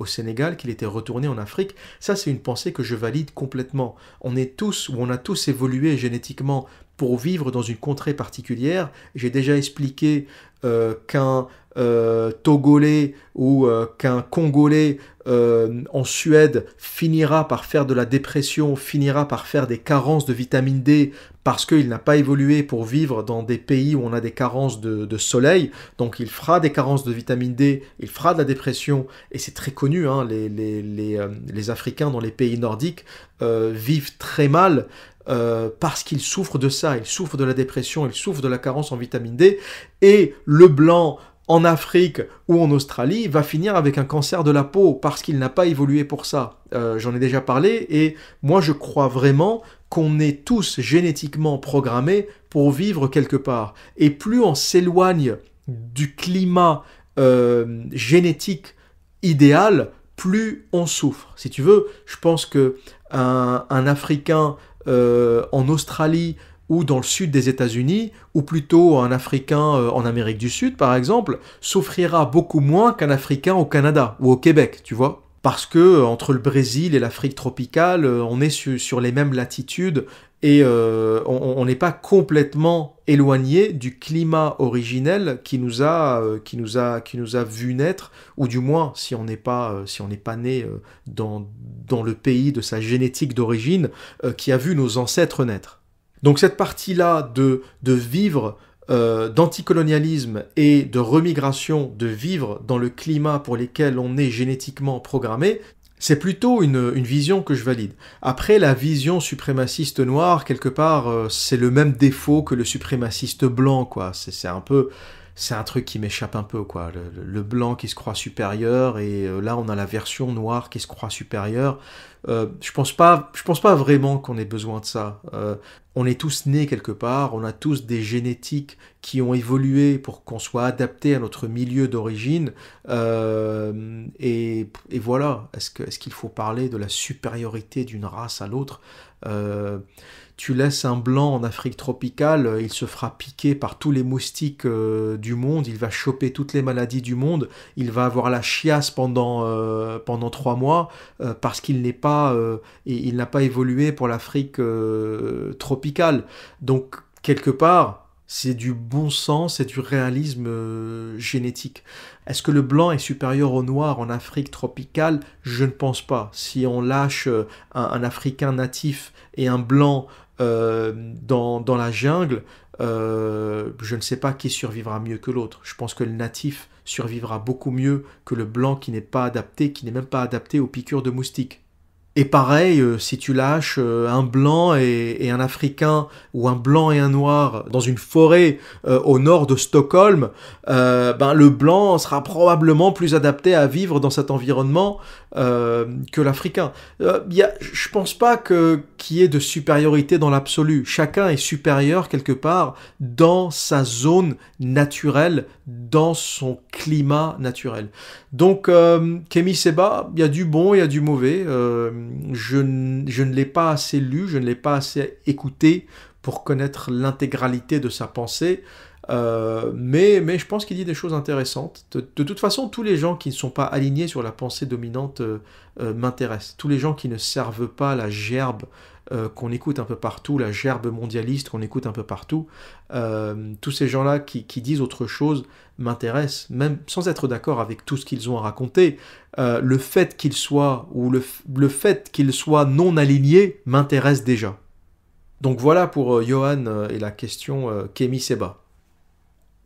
au Sénégal, qu'il était retourné en Afrique. Ça, c'est une pensée que je valide complètement. On est tous, ou on a tous évolué génétiquement pour vivre dans une contrée particulière. J'ai déjà expliqué euh, qu'un euh, Togolais ou euh, qu'un Congolais en Suède finira par faire de la dépression, finira par faire des carences de vitamine D parce qu'il n'a pas évolué pour vivre dans des pays où on a des carences de, soleil. Donc il fera des carences de vitamine D, il fera de la dépression, et c'est très connu, hein, les, Africains dans les pays nordiques vivent très mal euh, parce qu'il souffre de ça, il souffre de la dépression, il souffre de la carence en vitamine D, et le blanc en Afrique ou en Australie va finir avec un cancer de la peau parce qu'il n'a pas évolué pour ça. Euh, j'en ai déjà parlé et moi je crois vraiment qu'on est tous génétiquement programmés pour vivre quelque part. Et plus on s'éloigne du climat euh, génétique idéal, plus on souffre. Si tu veux, je pense que un, un Africain euh, en Australie ou dans le sud des États-Unis, ou plutôt un Africain euh, en Amérique du Sud, par exemple, souffrira beaucoup moins qu'un Africain au Canada ou au Québec, tu vois parce que euh, entre le Brésil et l'Afrique tropicale, euh, on est sur les mêmes latitudes et euh, on n'est pas complètement éloigné du climat originel qui nous a vu naître ou du moins si on n'est pas si on n'est pas né dans dans le pays de sa génétique d'origine qui a vu nos ancêtres naître. Donc cette partie là de de vivre euh, d'anticolonialisme et de remigration, de vivre dans le climat pour lequel on est génétiquement programmé, c'est plutôt une, une, vision que je valide. Après, la vision suprémaciste noire, quelque part, euh, c'est le même défaut que le suprémaciste blanc, quoi. C'est un peu... C'est un truc qui m'échappe un peu, quoi. Le, le, blanc qui se croit supérieur, et euh, là, on a la version noire qui se croit supérieure. Euh, je pense pas, je pense pas vraiment qu'on ait besoin de ça. Euh, on est tous nés quelque part, on a tous des génétiques qui ont évolué pour qu'on soit adapté à notre milieu d'origine. Euh, et, voilà, est-ce qu'il faut parler de la supériorité d'une race à l'autre tu laisses un blanc en Afrique tropicale, euh, il se fera piquer par tous les moustiques euh, du monde, il va choper toutes les maladies du monde, il va avoir la chiasse pendant, euh, pendant trois mois parce qu'il n'est pas, et il n'a pas évolué pour l'Afrique tropicale. Donc, quelque part, c'est du bon sens c'est du réalisme génétique. Est-ce que le blanc est supérieur au noir en Afrique tropicale Je ne pense pas. Si on lâche un Africain natif et un blanc euh, dans, la jungle, euh, je ne sais pas qui survivra mieux que l'autre. Je pense que le natif survivra beaucoup mieux que le blanc qui n'est pas adapté, qui n'est même pas adapté aux piqûres de moustiques. Et pareil, euh, si tu lâches euh, un blanc et, un africain ou un blanc et un noir dans une forêt euh, au nord de Stockholm, ben le blanc sera probablement plus adapté à vivre dans cet environnement que l'africain. je pense pas que qui y ait de supériorité dans l'absolu. Chacun est supérieur quelque part dans sa zone naturelle, dans son climat naturel. Donc, Kemi Seba, il y a du bon, il y a du mauvais je, ne l'ai pas assez lu, je ne l'ai pas assez écouté pour connaître l'intégralité de sa pensée. Euh, mais, je pense qu'il dit des choses intéressantes. De, toute façon, tous les gens qui ne sont pas alignés sur la pensée dominante euh, euh, m'intéressent. Tous les gens qui ne servent pas la gerbe euh, qu'on écoute un peu partout, la gerbe mondialiste qu'on écoute un peu partout, euh, tous ces gens-là qui, disent autre chose m'intéressent, même sans être d'accord avec tout ce qu'ils ont à raconter. Euh, le fait qu'ils soient ou le, le fait qu'ils soient non alignés m'intéresse déjà. Donc voilà pour Johan et la question Kémy Seba.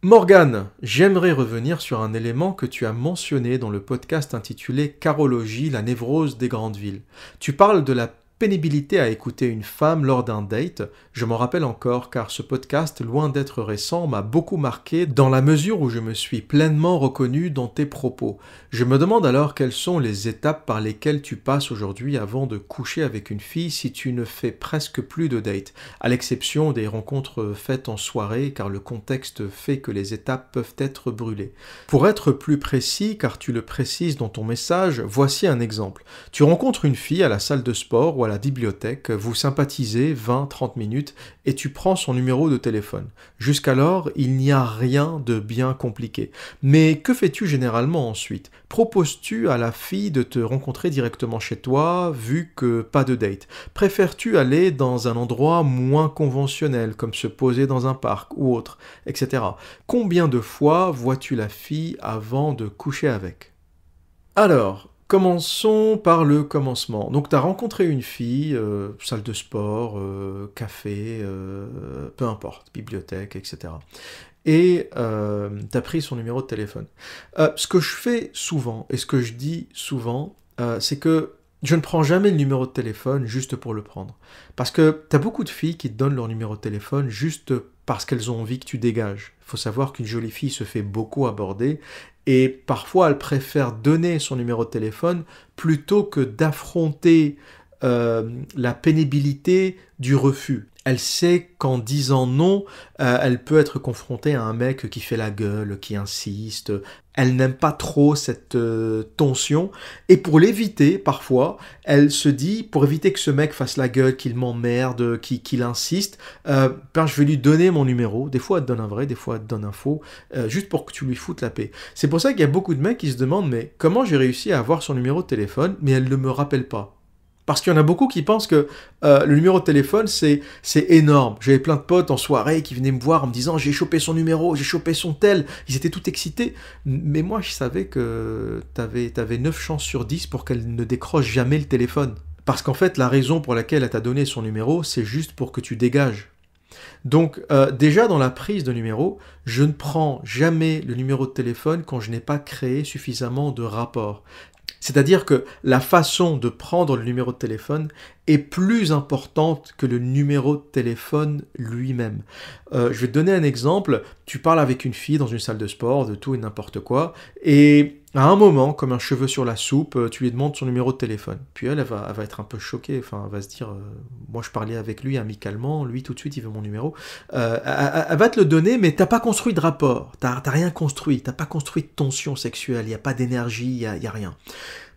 Morgane, j'aimerais revenir sur un élément que tu as mentionné dans le podcast intitulé Carologie, la névrose des grandes villes. Tu parles de la pénibilité à écouter une femme lors d'un date, je m'en rappelle encore car ce podcast, loin d'être récent, m'a beaucoup marqué dans la mesure où je me suis pleinement reconnu dans tes propos. Je me demande alors quelles sont les étapes par lesquelles tu passes aujourd'hui avant de coucher avec une fille si tu ne fais presque plus de date, à l'exception des rencontres faites en soirée car le contexte fait que les étapes peuvent être brûlées. Pour être plus précis, car tu le précises dans ton message, voici un exemple. Tu rencontres une fille à la salle de sport ou à la bibliothèque, vous sympathisez 20-30 minutes et tu prends son numéro de téléphone. Jusqu'alors, il n'y a rien de bien compliqué. Mais que fais-tu généralement ensuite Proposes-tu à la fille de te rencontrer directement chez toi, vu que pas de date Préfères-tu aller dans un endroit moins conventionnel, comme se poser dans un parc ou autre, etc. Combien de fois vois-tu la fille avant de coucher avec alors, Commençons par le commencement. Donc tu as rencontré une fille, euh, salle de sport, euh, café, euh, peu importe, bibliothèque, etc. Et tu as pris son numéro de téléphone. ce que je fais souvent, et ce que je dis souvent, c'est que je ne prends jamais le numéro de téléphone juste pour le prendre. Parce que tu as beaucoup de filles qui te donnent leur numéro de téléphone juste parce qu'elles ont envie que tu dégages. Il faut savoir qu'une jolie fille se fait beaucoup aborder et parfois elle préfère donner son numéro de téléphone plutôt que d'affronter euh, la pénibilité du refus. Elle sait qu'en disant non, euh, elle peut être confrontée à un mec qui fait la gueule, qui insiste, elle n'aime pas trop cette euh, tension. Et pour l'éviter, parfois, elle se dit, pour éviter que ce mec fasse la gueule, qu'il m'emmerde, qu'il insiste, euh, ben, je vais lui donner mon numéro. Des fois, elle te donne un vrai, des fois, elle te donne un faux, euh, juste pour que tu lui foutes la paix. C'est pour ça qu'il y a beaucoup de mecs qui se demandent, mais comment j'ai réussi à avoir son numéro de téléphone, mais elle ne me rappelle pas parce qu'il y en a beaucoup qui pensent que euh, le numéro de téléphone, c'est, énorme. J'avais plein de potes en soirée qui venaient me voir en me disant j'ai chopé son numéro, j'ai chopé son tel. Ils étaient tout excités. Mais moi, je savais que tu avais 9 chances sur 10 pour qu'elle ne décroche jamais le téléphone. Parce qu'en fait, la raison pour laquelle elle t'a donné son numéro, c'est juste pour que tu dégages. Donc euh, déjà dans la prise de numéro, je ne prends jamais le numéro de téléphone quand je n'ai pas créé suffisamment de rapport. C'est-à-dire que la façon de prendre le numéro de téléphone est plus importante que le numéro de téléphone lui-même. Euh, je vais te donner un exemple. Tu parles avec une fille dans une salle de sport, de tout et n'importe quoi, et à un moment, comme un cheveu sur la soupe, euh, tu lui demandes son numéro de téléphone. Puis elle, elle va, être un peu choquée. Enfin, elle va se dire, euh, moi je parlais avec lui amicalement, lui tout de suite il veut mon numéro. elle, va te le donner, mais t'as pas construit de rapport, t'as rien construit, t'as pas construit de tension sexuelle, il n'y a pas d'énergie, il n'y a, a rien.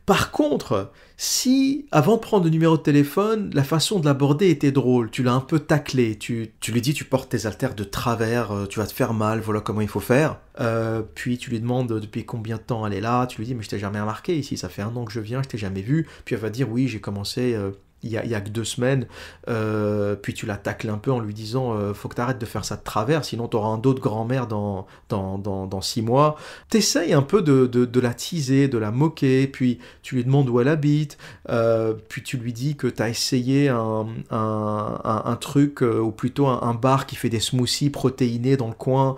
Par contre, si avant de prendre le numéro de téléphone, la façon de l'aborder était drôle, tu l'as un peu taclé, tu, lui dis tu portes tes haltères de travers, euh, tu vas te faire mal, voilà comment il faut faire, euh, puis tu lui demandes euh, depuis combien de temps elle est là, tu lui dis mais je t'ai jamais remarqué ici, ça fait un an que je viens, je t'ai jamais vu, puis elle va dire oui j'ai commencé il y, y a, que deux semaines, euh, puis tu la tacles un peu en lui disant euh, faut que tu arrêtes de faire ça de travers, sinon tu auras un dos de grand-mère dans, dans, dans, dans, six mois. T'essayes un peu de, de, la teaser, de la moquer, puis tu lui demandes où elle habite, euh, puis tu lui dis que tu as essayé un, un, un, truc, ou plutôt un, bar qui fait des smoothies protéinés dans le coin,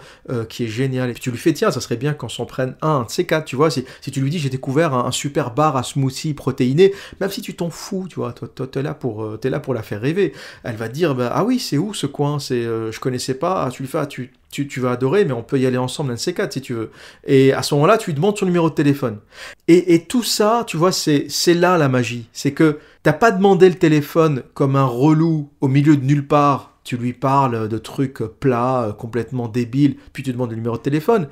qui est génial. Et puis tu lui fais tiens, ça serait bien qu'on s'en prenne un, de ces quatre, tu vois, si, si tu lui dis j'ai découvert un, super bar à smoothies protéinés, même si tu t'en fous, tu vois, toi, toi t'es là, pour, euh, es là pour la faire rêver. Elle va dire, bah, ah oui, c'est où ce coin c'est, euh, Je connaissais pas, ah, tu le fais, ah, tu, tu, vas adorer, mais on peut y aller ensemble, un de ces quatre, si tu veux. Et à ce moment-là, tu lui demandes son numéro de téléphone. Et, et tout ça, tu vois, c'est là la magie. C'est que t'as pas demandé le téléphone comme un relou au milieu de nulle part tu lui parles de trucs plats, euh, complètement débiles, puis tu demandes le numéro de téléphone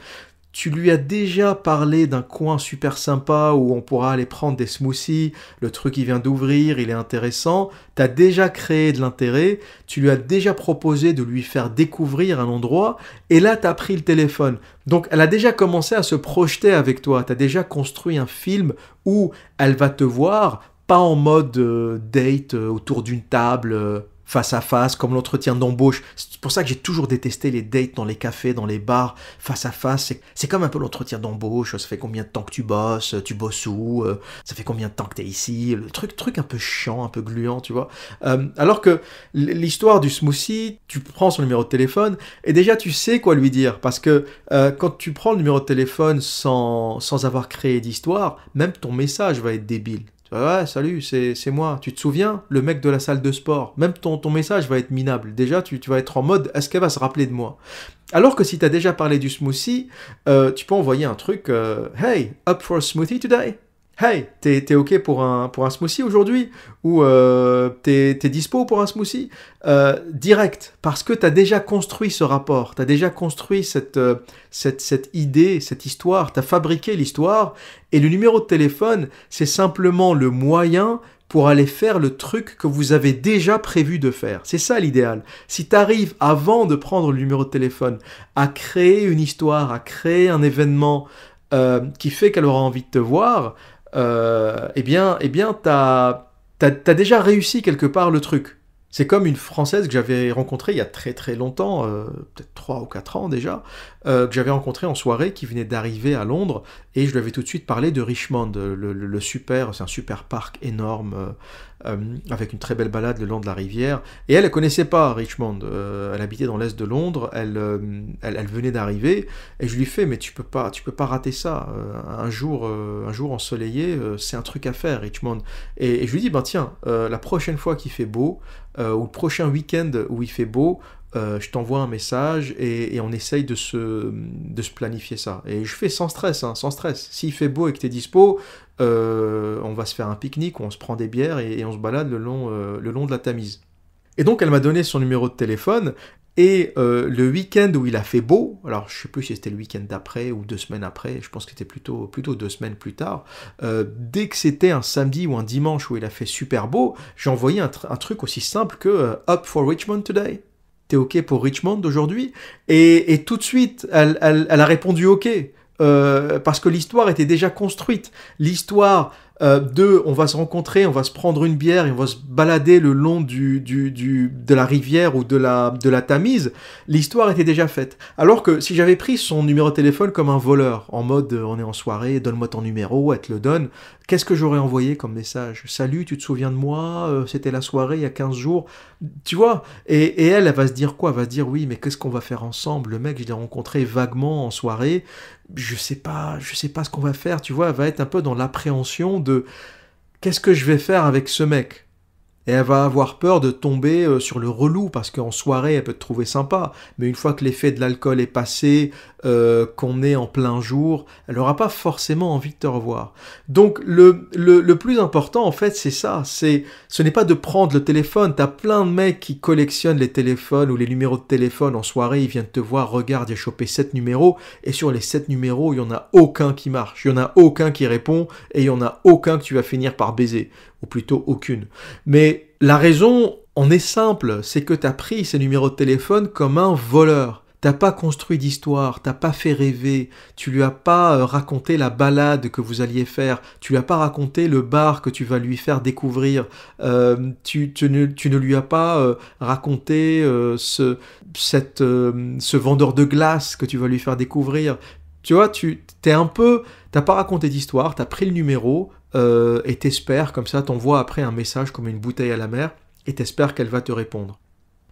tu lui as déjà parlé d'un coin super sympa où on pourra aller prendre des smoothies, le truc il vient d'ouvrir, il est intéressant, tu as déjà créé de l'intérêt, tu lui as déjà proposé de lui faire découvrir un endroit, et là tu as pris le téléphone. Donc elle a déjà commencé à se projeter avec toi, tu as déjà construit un film où elle va te voir, pas en mode euh, date euh, autour d'une table, euh, face à face, comme l'entretien d'embauche. C'est pour ça que j'ai toujours détesté les dates dans les cafés, dans les bars, face à face. C'est comme un peu l'entretien d'embauche. Ça fait combien de temps que tu bosses Tu bosses où euh, Ça fait combien de temps que t'es ici Le truc, truc un peu chiant, un peu gluant, tu vois. Euh, alors que l'histoire du smoothie, tu prends son numéro de téléphone et déjà tu sais quoi lui dire. Parce que euh, quand tu prends le numéro de téléphone sans, sans avoir créé d'histoire, même ton message va être débile. Bah ouais, salut, c'est moi. Tu te souviens Le mec de la salle de sport. Même ton, message va être minable. Déjà, tu, vas être en mode, est-ce qu'elle va se rappeler de moi alors que si tu as déjà parlé du smoothie, euh, tu peux envoyer un truc, euh, Hey, up for a smoothie today Hey, t'es OK pour un, pour un smoothie aujourd'hui Ou euh, t'es dispo pour un smoothie euh, Direct, parce que t'as déjà construit ce rapport, t'as déjà construit cette, euh, cette, cette, idée, cette histoire, t'as fabriqué l'histoire, et le numéro de téléphone, c'est simplement le moyen pour aller faire le truc que vous avez déjà prévu de faire. C'est ça l'idéal. Si t'arrives, avant de prendre le numéro de téléphone à créer une histoire, à créer un événement euh, qui fait qu'elle aura envie de te voir, euh, eh bien, eh bien, t'as t'as, déjà réussi quelque part le truc. C'est comme une Française que j'avais rencontrée il y a très très longtemps, euh, peut-être 3 ou 4 ans déjà, euh, que j'avais rencontrée en soirée, qui venait d'arriver à Londres, et je lui avais tout de suite parlé de Richmond, euh, le, super, c'est un super parc énorme, avec une très belle balade le long de la rivière. Et elle ne connaissait pas Richmond, elle habitait dans l'est de Londres, elle, elle, venait d'arriver, et je lui fais, mais tu peux pas, tu peux pas rater ça, un, jour, un jour ensoleillé, c'est un truc à faire, Richmond. Et, je lui dis, ben tiens, la prochaine fois qu'il fait beau, au euh, prochain week-end où il fait beau, euh, je t'envoie un message et, on essaye de se, planifier ça. Et je fais sans stress, hein, sans stress. S'il fait beau et que tu es dispo, euh, on va se faire un pique-nique, on se prend des bières et, on se balade le long de la Tamise. Et donc elle m'a donné son numéro de téléphone et euh, le week-end où il a fait beau, alors je ne sais plus si c'était le week-end d'après ou deux semaines après, je pense que c'était plutôt, plutôt deux semaines plus tard, euh, dès que c'était un samedi ou un dimanche où il a fait super beau, j'ai envoyé un, truc aussi simple que euh, Up for Richmond today T'es OK pour Richmond aujourd'hui et, tout de suite, elle a répondu OK. parce que l'histoire était déjà construite. L'histoire euh, deux, on va se rencontrer, on va se prendre une bière et on va se balader le long de la rivière ou de la, de la Tamise. L'histoire était déjà faite. Alors que si j'avais pris son numéro de téléphone comme un voleur, en mode euh, on est en soirée, donne-moi ton numéro, elle te le donne, Qu'est-ce que j'aurais envoyé comme message Salut, tu te souviens de moi euh, C'était la soirée il y a 15 jours. Tu vois et, elle, elle va se dire quoi Elle va se dire oui, mais qu'est-ce qu'on va faire ensemble Le mec, je l'ai rencontré vaguement en soirée. Je sais pas, je sais pas ce qu'on va faire. Tu vois, elle va être un peu dans l'appréhension de qu'est-ce que je vais faire avec ce mec et elle va avoir peur de tomber euh, sur le relou, parce qu'en soirée, elle peut te trouver sympa. Mais une fois que l'effet de l'alcool est passé, euh, qu'on est en plein jour, elle n'aura pas forcément envie de te revoir. Donc le, le, plus important, en fait, c'est ça. C'est Ce n'est pas de prendre le téléphone. T'as plein de mecs qui collectionnent les téléphones ou les numéros de téléphone en soirée. Ils viennent te voir, regarde, j'ai chopé sept numéros. Et sur les sept numéros, il y en a aucun qui marche. Il n'y en a aucun qui répond. Et il n'y en a aucun que tu vas finir par baiser ou plutôt aucune. Mais la raison en est simple, c'est que tu as pris ces numéros de téléphone comme un voleur. T'as pas construit d'histoire, t'as pas fait rêver, tu lui as pas euh, raconté la balade que vous alliez faire, tu lui as pas raconté le bar que tu vas lui faire découvrir, euh, tu, tu, ne, tu, ne, lui as pas euh, raconté ce, cette, ce vendeur de glace que tu vas lui faire découvrir. Tu vois, tu t'es un peu, t'as pas raconté d'histoire, as pris le numéro, euh, et t'espères, comme ça t'envoie après un message comme une bouteille à la mer et t'espères qu'elle va te répondre.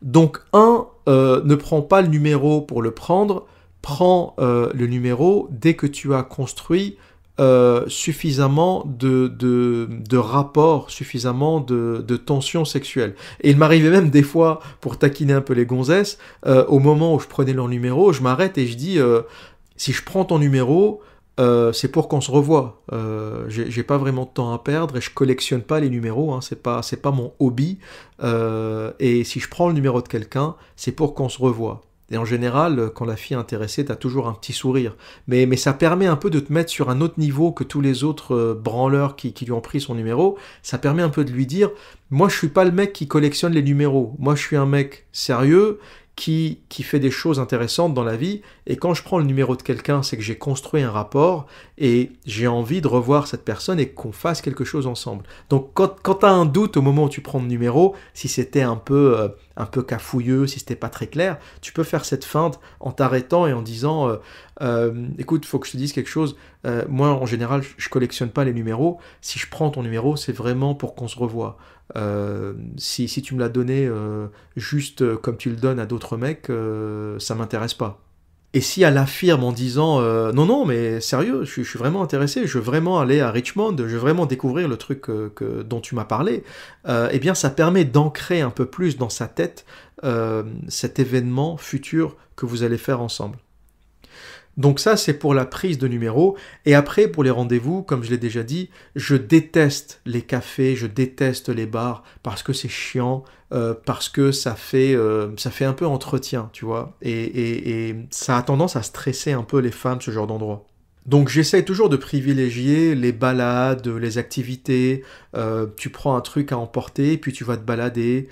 Donc 1, euh, ne prends pas le numéro pour le prendre, prends euh, le numéro dès que tu as construit suffisamment de, de, rapports, suffisamment de, de tensions sexuelles. Et il m'arrivait même des fois, pour taquiner un peu les gonzesses, au moment où je prenais leur numéro, je m'arrête et je dis, si je prends ton numéro, euh, c'est pour qu'on se revoie. Euh, j'ai pas vraiment de temps à perdre et je collectionne pas les numéros, hein, c'est pas, pas mon hobby. Euh, et si je prends le numéro de quelqu'un, c'est pour qu'on se revoie. Et en général, quand la fille est intéressée, t'as toujours un petit sourire. Mais, ça permet un peu de te mettre sur un autre niveau que tous les autres branleurs qui, qui lui ont pris son numéro. Ça permet un peu de lui dire, moi je suis pas le mec qui collectionne les numéros. Moi je suis un mec sérieux qui, fait des choses intéressantes dans la vie. Et quand je prends le numéro de quelqu'un, c'est que j'ai construit un rapport et j'ai envie de revoir cette personne et qu'on fasse quelque chose ensemble. Donc quand, tu as un doute au moment où tu prends le numéro, si c'était un peu, euh, un peu cafouilleux, si c'était pas très clair, tu peux faire cette feinte en t'arrêtant et en disant euh, il euh, écoute, faut que je te dise quelque chose. Euh, moi, en général, je collectionne pas les numéros. Si je prends ton numéro, c'est vraiment pour qu'on se revoie. Euh, si, tu me l'as donné euh, juste euh, comme tu le donnes à d'autres mecs, ça ça m'intéresse pas. Et si elle affirme en disant non, non, mais sérieux, je, suis vraiment intéressé, je veux vraiment aller à Richmond, je veux vraiment découvrir le truc dont tu m'as parlé, eh bien ça permet d'ancrer un peu plus dans sa tête cet événement futur que vous allez faire ensemble. Donc ça, c'est pour la prise de numéro. Et après, pour les rendez-vous, comme je l'ai déjà dit, je déteste les cafés, je déteste les bars parce que c'est chiant, euh, parce que ça fait, euh, ça fait un peu entretien, tu vois. Et, ça a tendance à stresser un peu les femmes, ce genre d'endroit. Donc j'essaye toujours de privilégier les balades, les activités. Euh, tu prends un truc à emporter, puis tu vas te balader,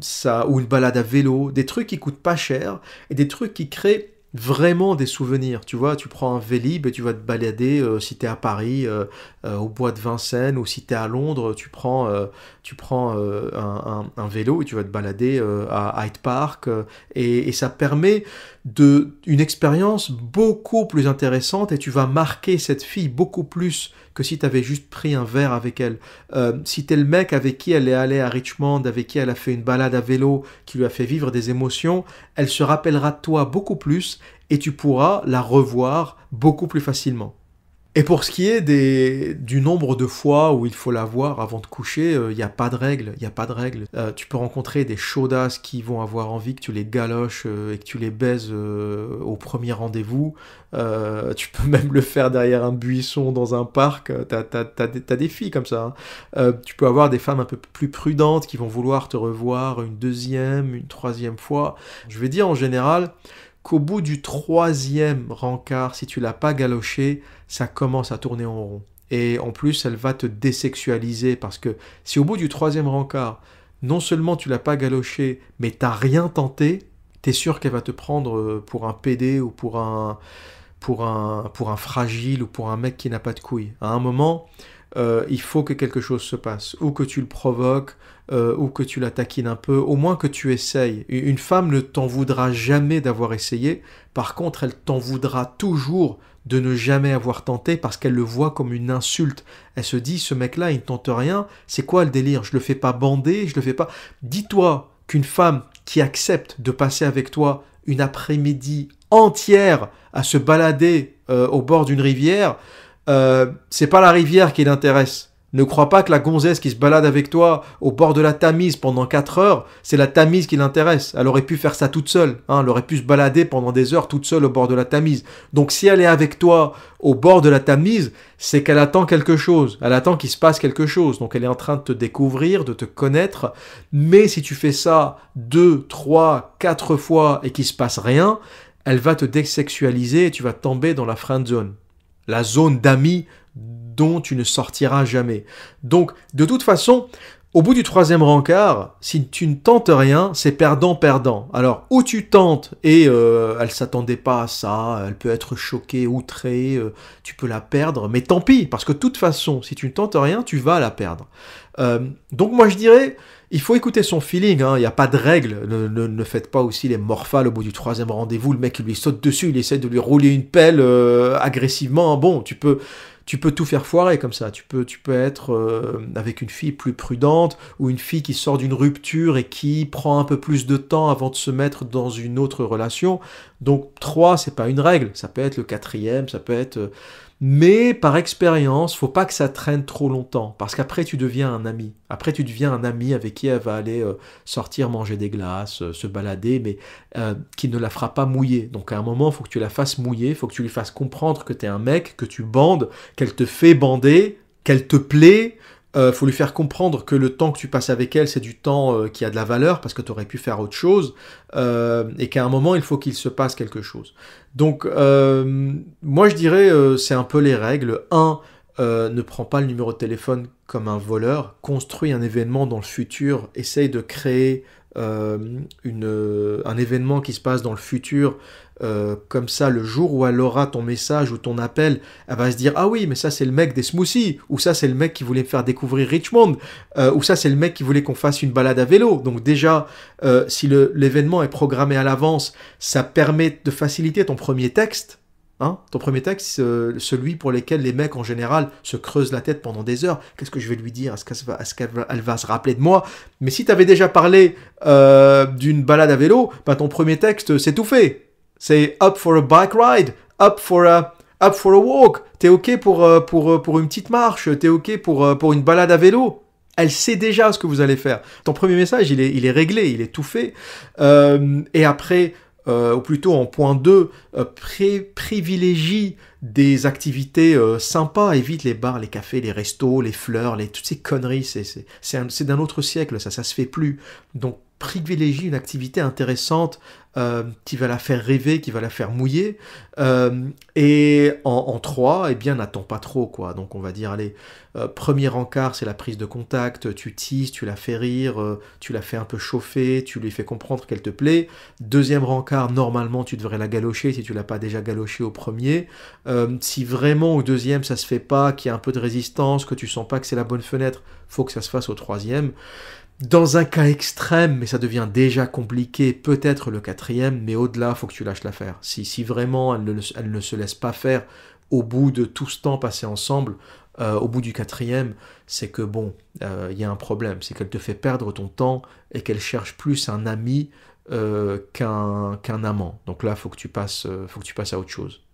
ça, ou une balade à vélo, des trucs qui coûtent pas cher et des trucs qui créent vraiment des souvenirs. Tu vois, tu prends un Vélib et tu vas te balader euh, si tu à Paris, euh, euh, au bois de Vincennes, ou si tu à Londres, tu prends, tu prends un, vélo et tu vas te balader à Hyde Park. et, ça permet de une expérience beaucoup plus intéressante et tu vas marquer cette fille beaucoup plus que si tu avais juste pris un verre avec elle. Euh, si es le mec avec qui elle est allée à Richmond, avec qui elle a fait une balade à vélo, qui lui a fait vivre des émotions, elle se rappellera de toi beaucoup plus et tu pourras la revoir beaucoup plus facilement. Et pour ce qui est des, du nombre de fois où il faut la voir avant de coucher, il euh, n'y a pas de règle, il n'y a pas de règle. Euh, tu peux rencontrer des chaudasses qui vont avoir envie que tu les galoches euh, et que tu les baises au premier rendez-vous. tu peux [laughs] même le faire derrière un buisson dans un parc. T'as, as, t'as des filles comme ça. Hein. tu peux avoir des femmes un peu plus prudentes qui vont vouloir te revoir une deuxième, une troisième fois. Je vais dire en général, qu'au bout du troisième rencard, si tu l'as pas galoché, ça commence à tourner en rond. Et en plus, elle va te désexualiser parce que si au bout du troisième rencard, non seulement tu l'as pas galoché, mais t'as rien tenté, tu es sûr qu'elle va te prendre euh, pour un PD ou pour un, pour un, pour un fragile ou pour un mec qui n'a pas de couilles. À un moment, euh, il faut que quelque chose se passe, ou que tu le provoques, euh, ou que tu la taquines un peu, au moins que tu essayes. Une femme ne t'en voudra jamais d'avoir essayé, par contre elle t'en voudra toujours de ne jamais avoir tenté parce qu'elle le voit comme une insulte. Elle se dit, ce mec-là, il ne tente rien, c'est quoi le délire Je le fais pas bander, je le fais pas... Dis-toi qu'une femme qui accepte de passer avec toi une après-midi entière à se balader euh, au bord d'une rivière, euh, c'est pas la rivière qui l'intéresse. Ne crois pas que la gonzesse qui se balade avec toi au bord de la Tamise pendant 4 heures, c'est la Tamise qui l'intéresse. Elle aurait pu faire ça toute seule. Hein. Elle aurait pu se balader pendant des heures toute seule au bord de la Tamise. Donc si elle est avec toi au bord de la Tamise, c'est qu'elle attend quelque chose. Elle attend qu'il se passe quelque chose. Donc elle est en train de te découvrir, de te connaître. Mais si tu fais ça 2, 3, 4 fois et qu'il se passe rien, elle va te désexualiser et tu vas tomber dans la friend zone la zone d'amis dont tu ne sortiras jamais. Donc, de toute façon, au bout du troisième rencard, si tu ne tentes rien, c'est perdant-perdant. Alors, ou tu tentes et elle euh, elle s'attendait pas à ça, elle peut être choquée, outrée, euh, tu peux la perdre, mais tant pis, parce que de toute façon, si tu ne tentes rien, tu vas la perdre. Euh, donc moi je dirais, il faut écouter son feeling, hein. il n'y a pas de règle. Ne, ne, faites pas aussi les morphales au bout du troisième rendez-vous. Le mec il lui saute dessus, il essaie de lui rouler une pelle euh, agressivement. Bon, tu peux, tu peux tout faire foirer comme ça. Tu peux, tu peux être euh, avec une fille plus prudente ou une fille qui sort d'une rupture et qui prend un peu plus de temps avant de se mettre dans une autre relation. Donc 3, c'est pas une règle. Ça peut être le quatrième, ça peut être. Euh, mais par expérience, faut pas que ça traîne trop longtemps, parce qu'après tu deviens un ami. Après tu deviens un ami avec qui elle va aller euh, sortir, manger des glaces, euh, se balader, mais euh, qui ne la fera pas mouiller. Donc à un moment, faut que tu la fasses mouiller, faut que tu lui fasses comprendre que tu es un mec, que tu bandes, qu'elle te fait bander, qu'elle te plaît, euh, faut lui faire comprendre que le temps que tu passes avec elle, c'est du temps euh, qui a de la valeur parce que tu aurais pu faire autre chose euh, et qu'à un moment, il faut qu'il se passe quelque chose. Donc, moi, je dirais, c'est un peu les règles. 1. ne prends pas le numéro de téléphone comme un voleur. Construis un événement dans le futur. Essaye de créer euh, euh, un événement qui se passe dans le futur, euh, comme ça, le jour où elle aura ton message ou ton appel, elle va se dire Ah oui, mais ça, c'est le mec des smoothies, ou ça, c'est le mec qui voulait me faire découvrir Richmond, ou ça, c'est le mec qui voulait qu'on fasse une balade à vélo. Donc, déjà, si l'événement est programmé à l'avance, ça permet de faciliter ton premier texte Hein? Ton premier texte, euh, celui pour lequel les mecs en général se creusent la tête pendant des heures. Qu'est-ce que je vais lui dire Est-ce qu'elle va, se rappeler de moi Mais si tu avais déjà parlé euh, d'une balade à vélo, bah ton premier texte, c'est tout fait. C'est up for a bike ride, up for a, up for a walk. T'es ok pour, euh, pour, pour une petite marche, t'es ok pour, pour une balade à vélo. Elle sait déjà ce que vous allez faire. Ton premier message, il est, il est réglé, il est tout fait. et après, euh, ou plutôt en point 2, euh, privilégie des activités euh, sympas, évite les bars, les cafés, les restos, les fleurs, les, toutes ces conneries, c'est d'un autre siècle, ça, ça se fait plus. Donc privilégie une activité intéressante euh, qui va la faire rêver, qui va la faire mouiller. Euh, et en, en 3, eh bien, n'attends pas trop, quoi. Donc, on va dire, allez, euh, premier rancard c'est la prise de contact, tu tises, tu la fais rire, tu la fais un peu chauffer, tu lui fais comprendre qu'elle te plaît. Deuxième rencard, normalement, tu devrais la galocher si tu l'as pas déjà galoché au premier. si vraiment au deuxième, ça se fait pas, qu'il y a un peu de résistance, que tu sens pas que c'est la bonne fenêtre, faut que ça se fasse au troisième. Dans un cas extrême, mais ça devient déjà compliqué, peut-être le quatrième, mais au-delà, faut que tu lâches l'affaire. Si, si vraiment elle ne, se laisse pas faire au bout de tout ce temps passé ensemble, euh, au bout du quatrième, c'est que bon, il euh, y a un problème, c'est qu'elle te fait perdre ton temps et qu'elle cherche plus un ami euh, qu'un amant. Donc là, faut que tu passes, faut que tu passes à autre chose.